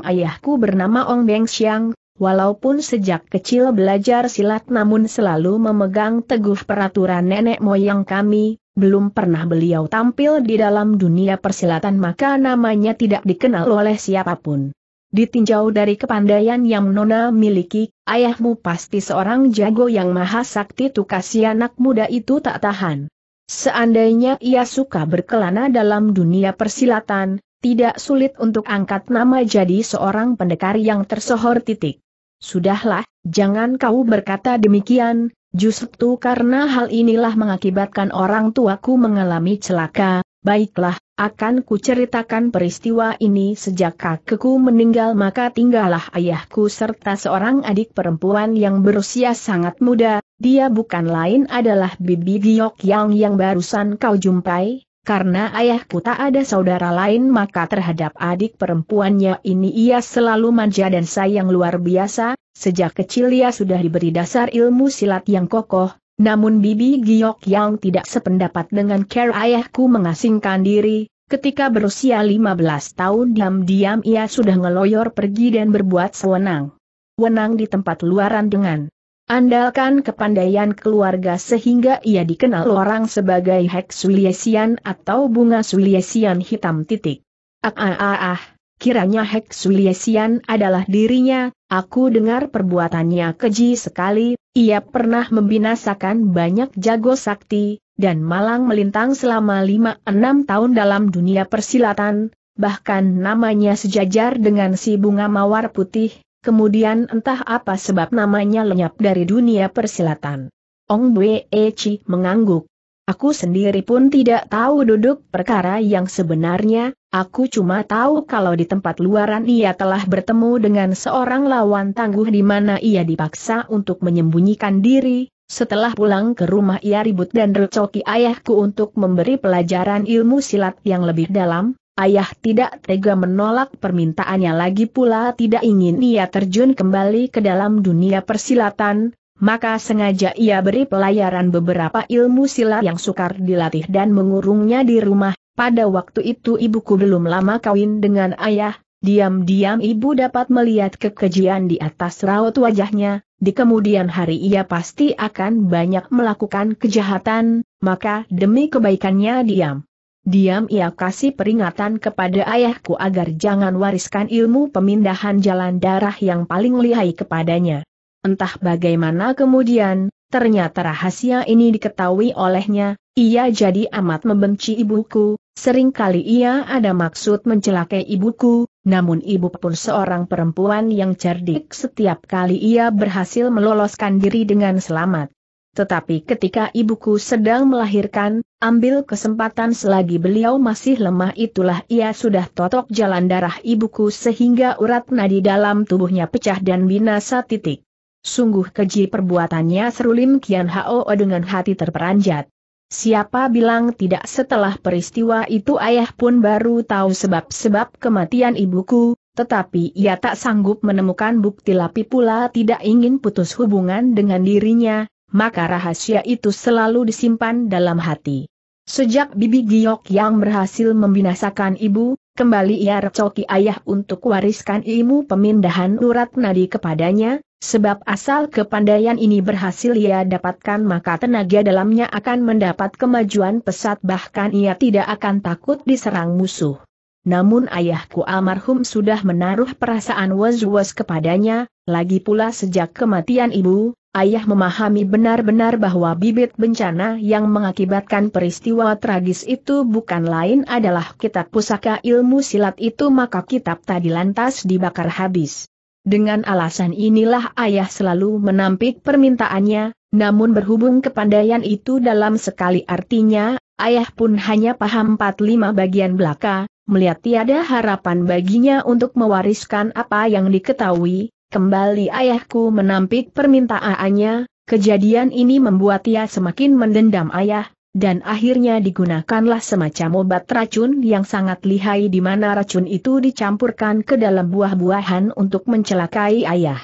ayahku bernama Ong Beng Xiang, walaupun sejak kecil belajar silat namun selalu memegang teguh peraturan nenek moyang kami, belum pernah beliau tampil di dalam dunia persilatan maka namanya tidak dikenal oleh siapapun. Ditinjau dari kepandaian yang Nona miliki, ayahmu pasti seorang jago yang maha sakti tukas anak muda itu tak tahan. Seandainya ia suka berkelana dalam dunia persilatan, tidak sulit untuk angkat nama jadi seorang pendekar yang tersohor titik. Sudahlah, jangan kau berkata demikian, justru karena hal inilah mengakibatkan orang tuaku mengalami celaka, baiklah, akan kuceritakan peristiwa ini sejak kakekku meninggal maka tinggallah ayahku serta seorang adik perempuan yang berusia sangat muda, dia bukan lain adalah Bibi Giok Yang yang barusan kau jumpai, karena ayahku tak ada saudara lain maka terhadap adik perempuannya ini ia selalu manja dan sayang luar biasa, sejak kecil ia sudah diberi dasar ilmu silat yang kokoh, namun Bibi Giok yang tidak sependapat dengan care ayahku mengasingkan diri, ketika berusia 15 tahun diam-diam ia sudah ngeloyor pergi dan berbuat sewenang. Wenang di tempat luaran dengan Andalkan kepandaian keluarga sehingga ia dikenal orang sebagai Hek Suliesian atau Bunga Suliesian hitam titik. Ah ah ah ah, kiranya Hek Suliesian adalah dirinya, aku dengar perbuatannya keji sekali, ia pernah membinasakan banyak jago sakti, dan malang melintang selama 5-6 tahun dalam dunia persilatan, bahkan namanya sejajar dengan si bunga mawar putih, kemudian entah apa sebab namanya lenyap dari dunia persilatan. Ong Bwe Chi mengangguk. Aku sendiri pun tidak tahu duduk perkara yang sebenarnya, aku cuma tahu kalau di tempat luaran ia telah bertemu dengan seorang lawan tangguh di mana ia dipaksa untuk menyembunyikan diri, setelah pulang ke rumah ia ribut dan recoki ayahku untuk memberi pelajaran ilmu silat yang lebih dalam, Ayah tidak tega menolak permintaannya lagi pula tidak ingin ia terjun kembali ke dalam dunia persilatan, maka sengaja ia beri pelayaran beberapa ilmu silat yang sukar dilatih dan mengurungnya di rumah. Pada waktu itu ibuku belum lama kawin dengan ayah, diam-diam ibu dapat melihat kekejian di atas raut wajahnya, di kemudian hari ia pasti akan banyak melakukan kejahatan, maka demi kebaikannya diam. Diam ia kasih peringatan kepada ayahku agar jangan wariskan ilmu pemindahan jalan darah yang paling lihai kepadanya. Entah bagaimana kemudian, ternyata rahasia ini diketahui olehnya, ia jadi amat membenci ibuku, seringkali ia ada maksud mencelakai ibuku, namun ibu pun seorang perempuan yang cerdik setiap kali ia berhasil meloloskan diri dengan selamat. Tetapi ketika ibuku sedang melahirkan, ambil kesempatan selagi beliau masih lemah itulah ia sudah totok jalan darah ibuku sehingga urat nadi dalam tubuhnya pecah dan binasa titik. Sungguh keji perbuatannya serulim Kian Hao dengan hati terperanjat. Siapa bilang tidak setelah peristiwa itu ayah pun baru tahu sebab-sebab kematian ibuku, tetapi ia tak sanggup menemukan bukti lapi pula tidak ingin putus hubungan dengan dirinya, maka rahasia itu selalu disimpan dalam hati. Sejak Bibi Giok yang berhasil membinasakan ibu, kembali ia recoki ayah untuk wariskan ilmu pemindahan urat nadi kepadanya, sebab asal kepandaian ini berhasil ia dapatkan maka tenaga dalamnya akan mendapat kemajuan pesat bahkan ia tidak akan takut diserang musuh. Namun ayahku almarhum sudah menaruh perasaan was-was kepadanya, lagi pula sejak kematian ibu, Ayah memahami benar-benar bahwa bibit bencana yang mengakibatkan peristiwa tragis itu bukan lain adalah kitab pusaka ilmu silat itu maka kitab tadi lantas dibakar habis. Dengan alasan inilah ayah selalu menampik permintaannya, namun berhubung kepandaian itu dalam sekali artinya, ayah pun hanya paham 45 bagian belaka, melihat tiada harapan baginya untuk mewariskan apa yang diketahui, Kembali ayahku menampik permintaannya, kejadian ini membuat ia semakin mendendam ayah, dan akhirnya digunakanlah semacam obat racun yang sangat lihai di mana racun itu dicampurkan ke dalam buah-buahan untuk mencelakai ayah.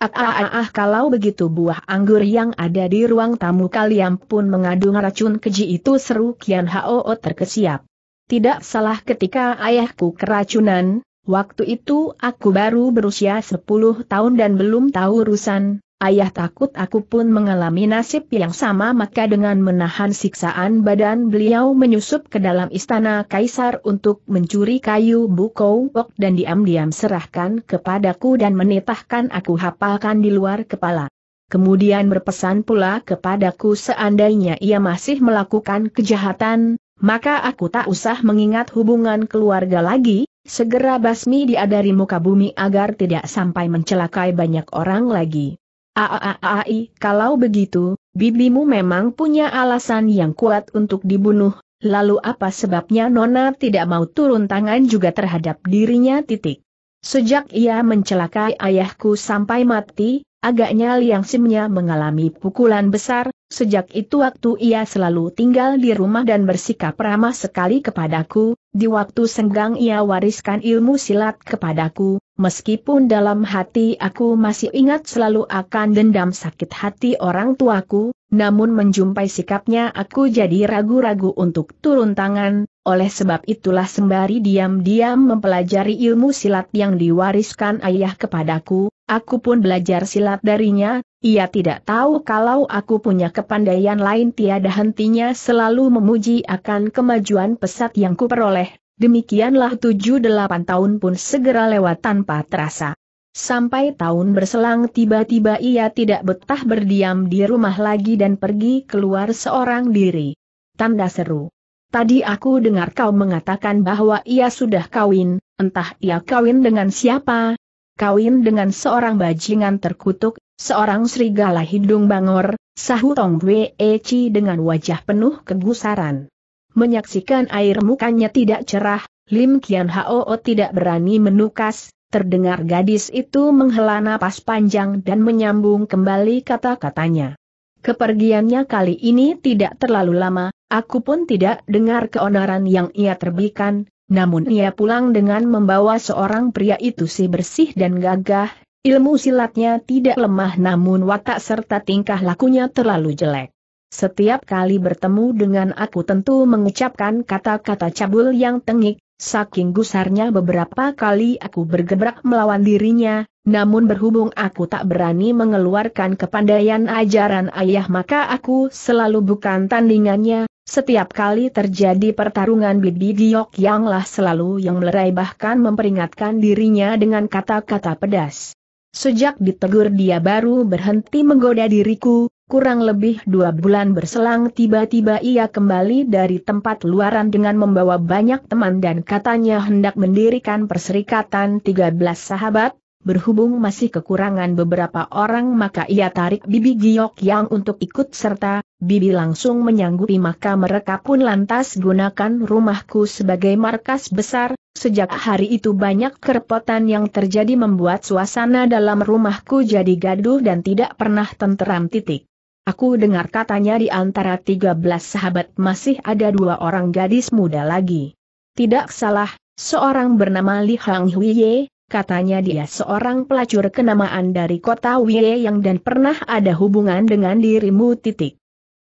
Ah, ah, ah, ah kalau begitu buah anggur yang ada di ruang tamu kalian pun mengandung racun keji itu seru Kian Hao terkesiap. Tidak salah ketika ayahku keracunan, Waktu itu aku baru berusia 10 tahun dan belum tahu urusan, ayah takut aku pun mengalami nasib yang sama maka dengan menahan siksaan badan beliau menyusup ke dalam istana kaisar untuk mencuri kayu bukau wok dan diam-diam serahkan kepadaku dan menitahkan aku hafalkan di luar kepala. Kemudian berpesan pula kepadaku seandainya ia masih melakukan kejahatan, maka aku tak usah mengingat hubungan keluarga lagi, Segera basmi dia dari muka bumi agar tidak sampai mencelakai banyak orang lagi. Aaai, kalau begitu, bibimu memang punya alasan yang kuat untuk dibunuh, lalu apa sebabnya Nona tidak mau turun tangan juga terhadap dirinya titik. Sejak ia mencelakai ayahku sampai mati, Agaknya Liang Simnya mengalami pukulan besar, sejak itu waktu ia selalu tinggal di rumah dan bersikap ramah sekali kepadaku, di waktu senggang ia wariskan ilmu silat kepadaku, meskipun dalam hati aku masih ingat selalu akan dendam sakit hati orang tuaku, namun menjumpai sikapnya aku jadi ragu-ragu untuk turun tangan, oleh sebab itulah sembari diam-diam mempelajari ilmu silat yang diwariskan ayah kepadaku, Aku pun belajar silat darinya, ia tidak tahu kalau aku punya kepandaian lain tiada hentinya selalu memuji akan kemajuan pesat yang kuperoleh, demikianlah tujuh delapan tahun pun segera lewat tanpa terasa. Sampai tahun berselang tiba-tiba ia tidak betah berdiam di rumah lagi dan pergi keluar seorang diri. Tanda seru. Tadi aku dengar kau mengatakan bahwa ia sudah kawin, entah ia kawin dengan siapa, kawin dengan seorang bajingan terkutuk, seorang serigala hidung bangor, sahut Tong Wei e dengan wajah penuh kegusaran. Menyaksikan air mukanya tidak cerah, Lim Kian Hao tidak berani menukas, terdengar gadis itu menghela napas panjang dan menyambung kembali kata-katanya. Kepergiannya kali ini tidak terlalu lama, aku pun tidak dengar keonaran yang ia terbikan, namun ia pulang dengan membawa seorang pria itu si bersih dan gagah, ilmu silatnya tidak lemah namun watak serta tingkah lakunya terlalu jelek. Setiap kali bertemu dengan aku tentu mengucapkan kata-kata cabul yang tengik, saking gusarnya beberapa kali aku bergebrak melawan dirinya, namun berhubung aku tak berani mengeluarkan kepandaian ajaran ayah maka aku selalu bukan tandingannya, setiap kali terjadi pertarungan Bibi Giok Yanglah selalu yang melerai bahkan memperingatkan dirinya dengan kata-kata pedas. Sejak ditegur dia baru berhenti menggoda diriku, kurang lebih dua bulan berselang tiba-tiba ia kembali dari tempat luaran dengan membawa banyak teman dan katanya hendak mendirikan perserikatan 13 sahabat, berhubung masih kekurangan beberapa orang maka ia tarik Bibi Giok yang untuk ikut serta, Bibi langsung menyanggupi maka mereka pun lantas gunakan rumahku sebagai markas besar, sejak hari itu banyak kerepotan yang terjadi membuat suasana dalam rumahku jadi gaduh dan tidak pernah tenteram titik. Aku dengar katanya di antara 13 sahabat masih ada dua orang gadis muda lagi. Tidak salah, seorang bernama Li Hang Huiye, Katanya dia seorang pelacur kenamaan dari kota yang dan pernah ada hubungan dengan dirimu titik.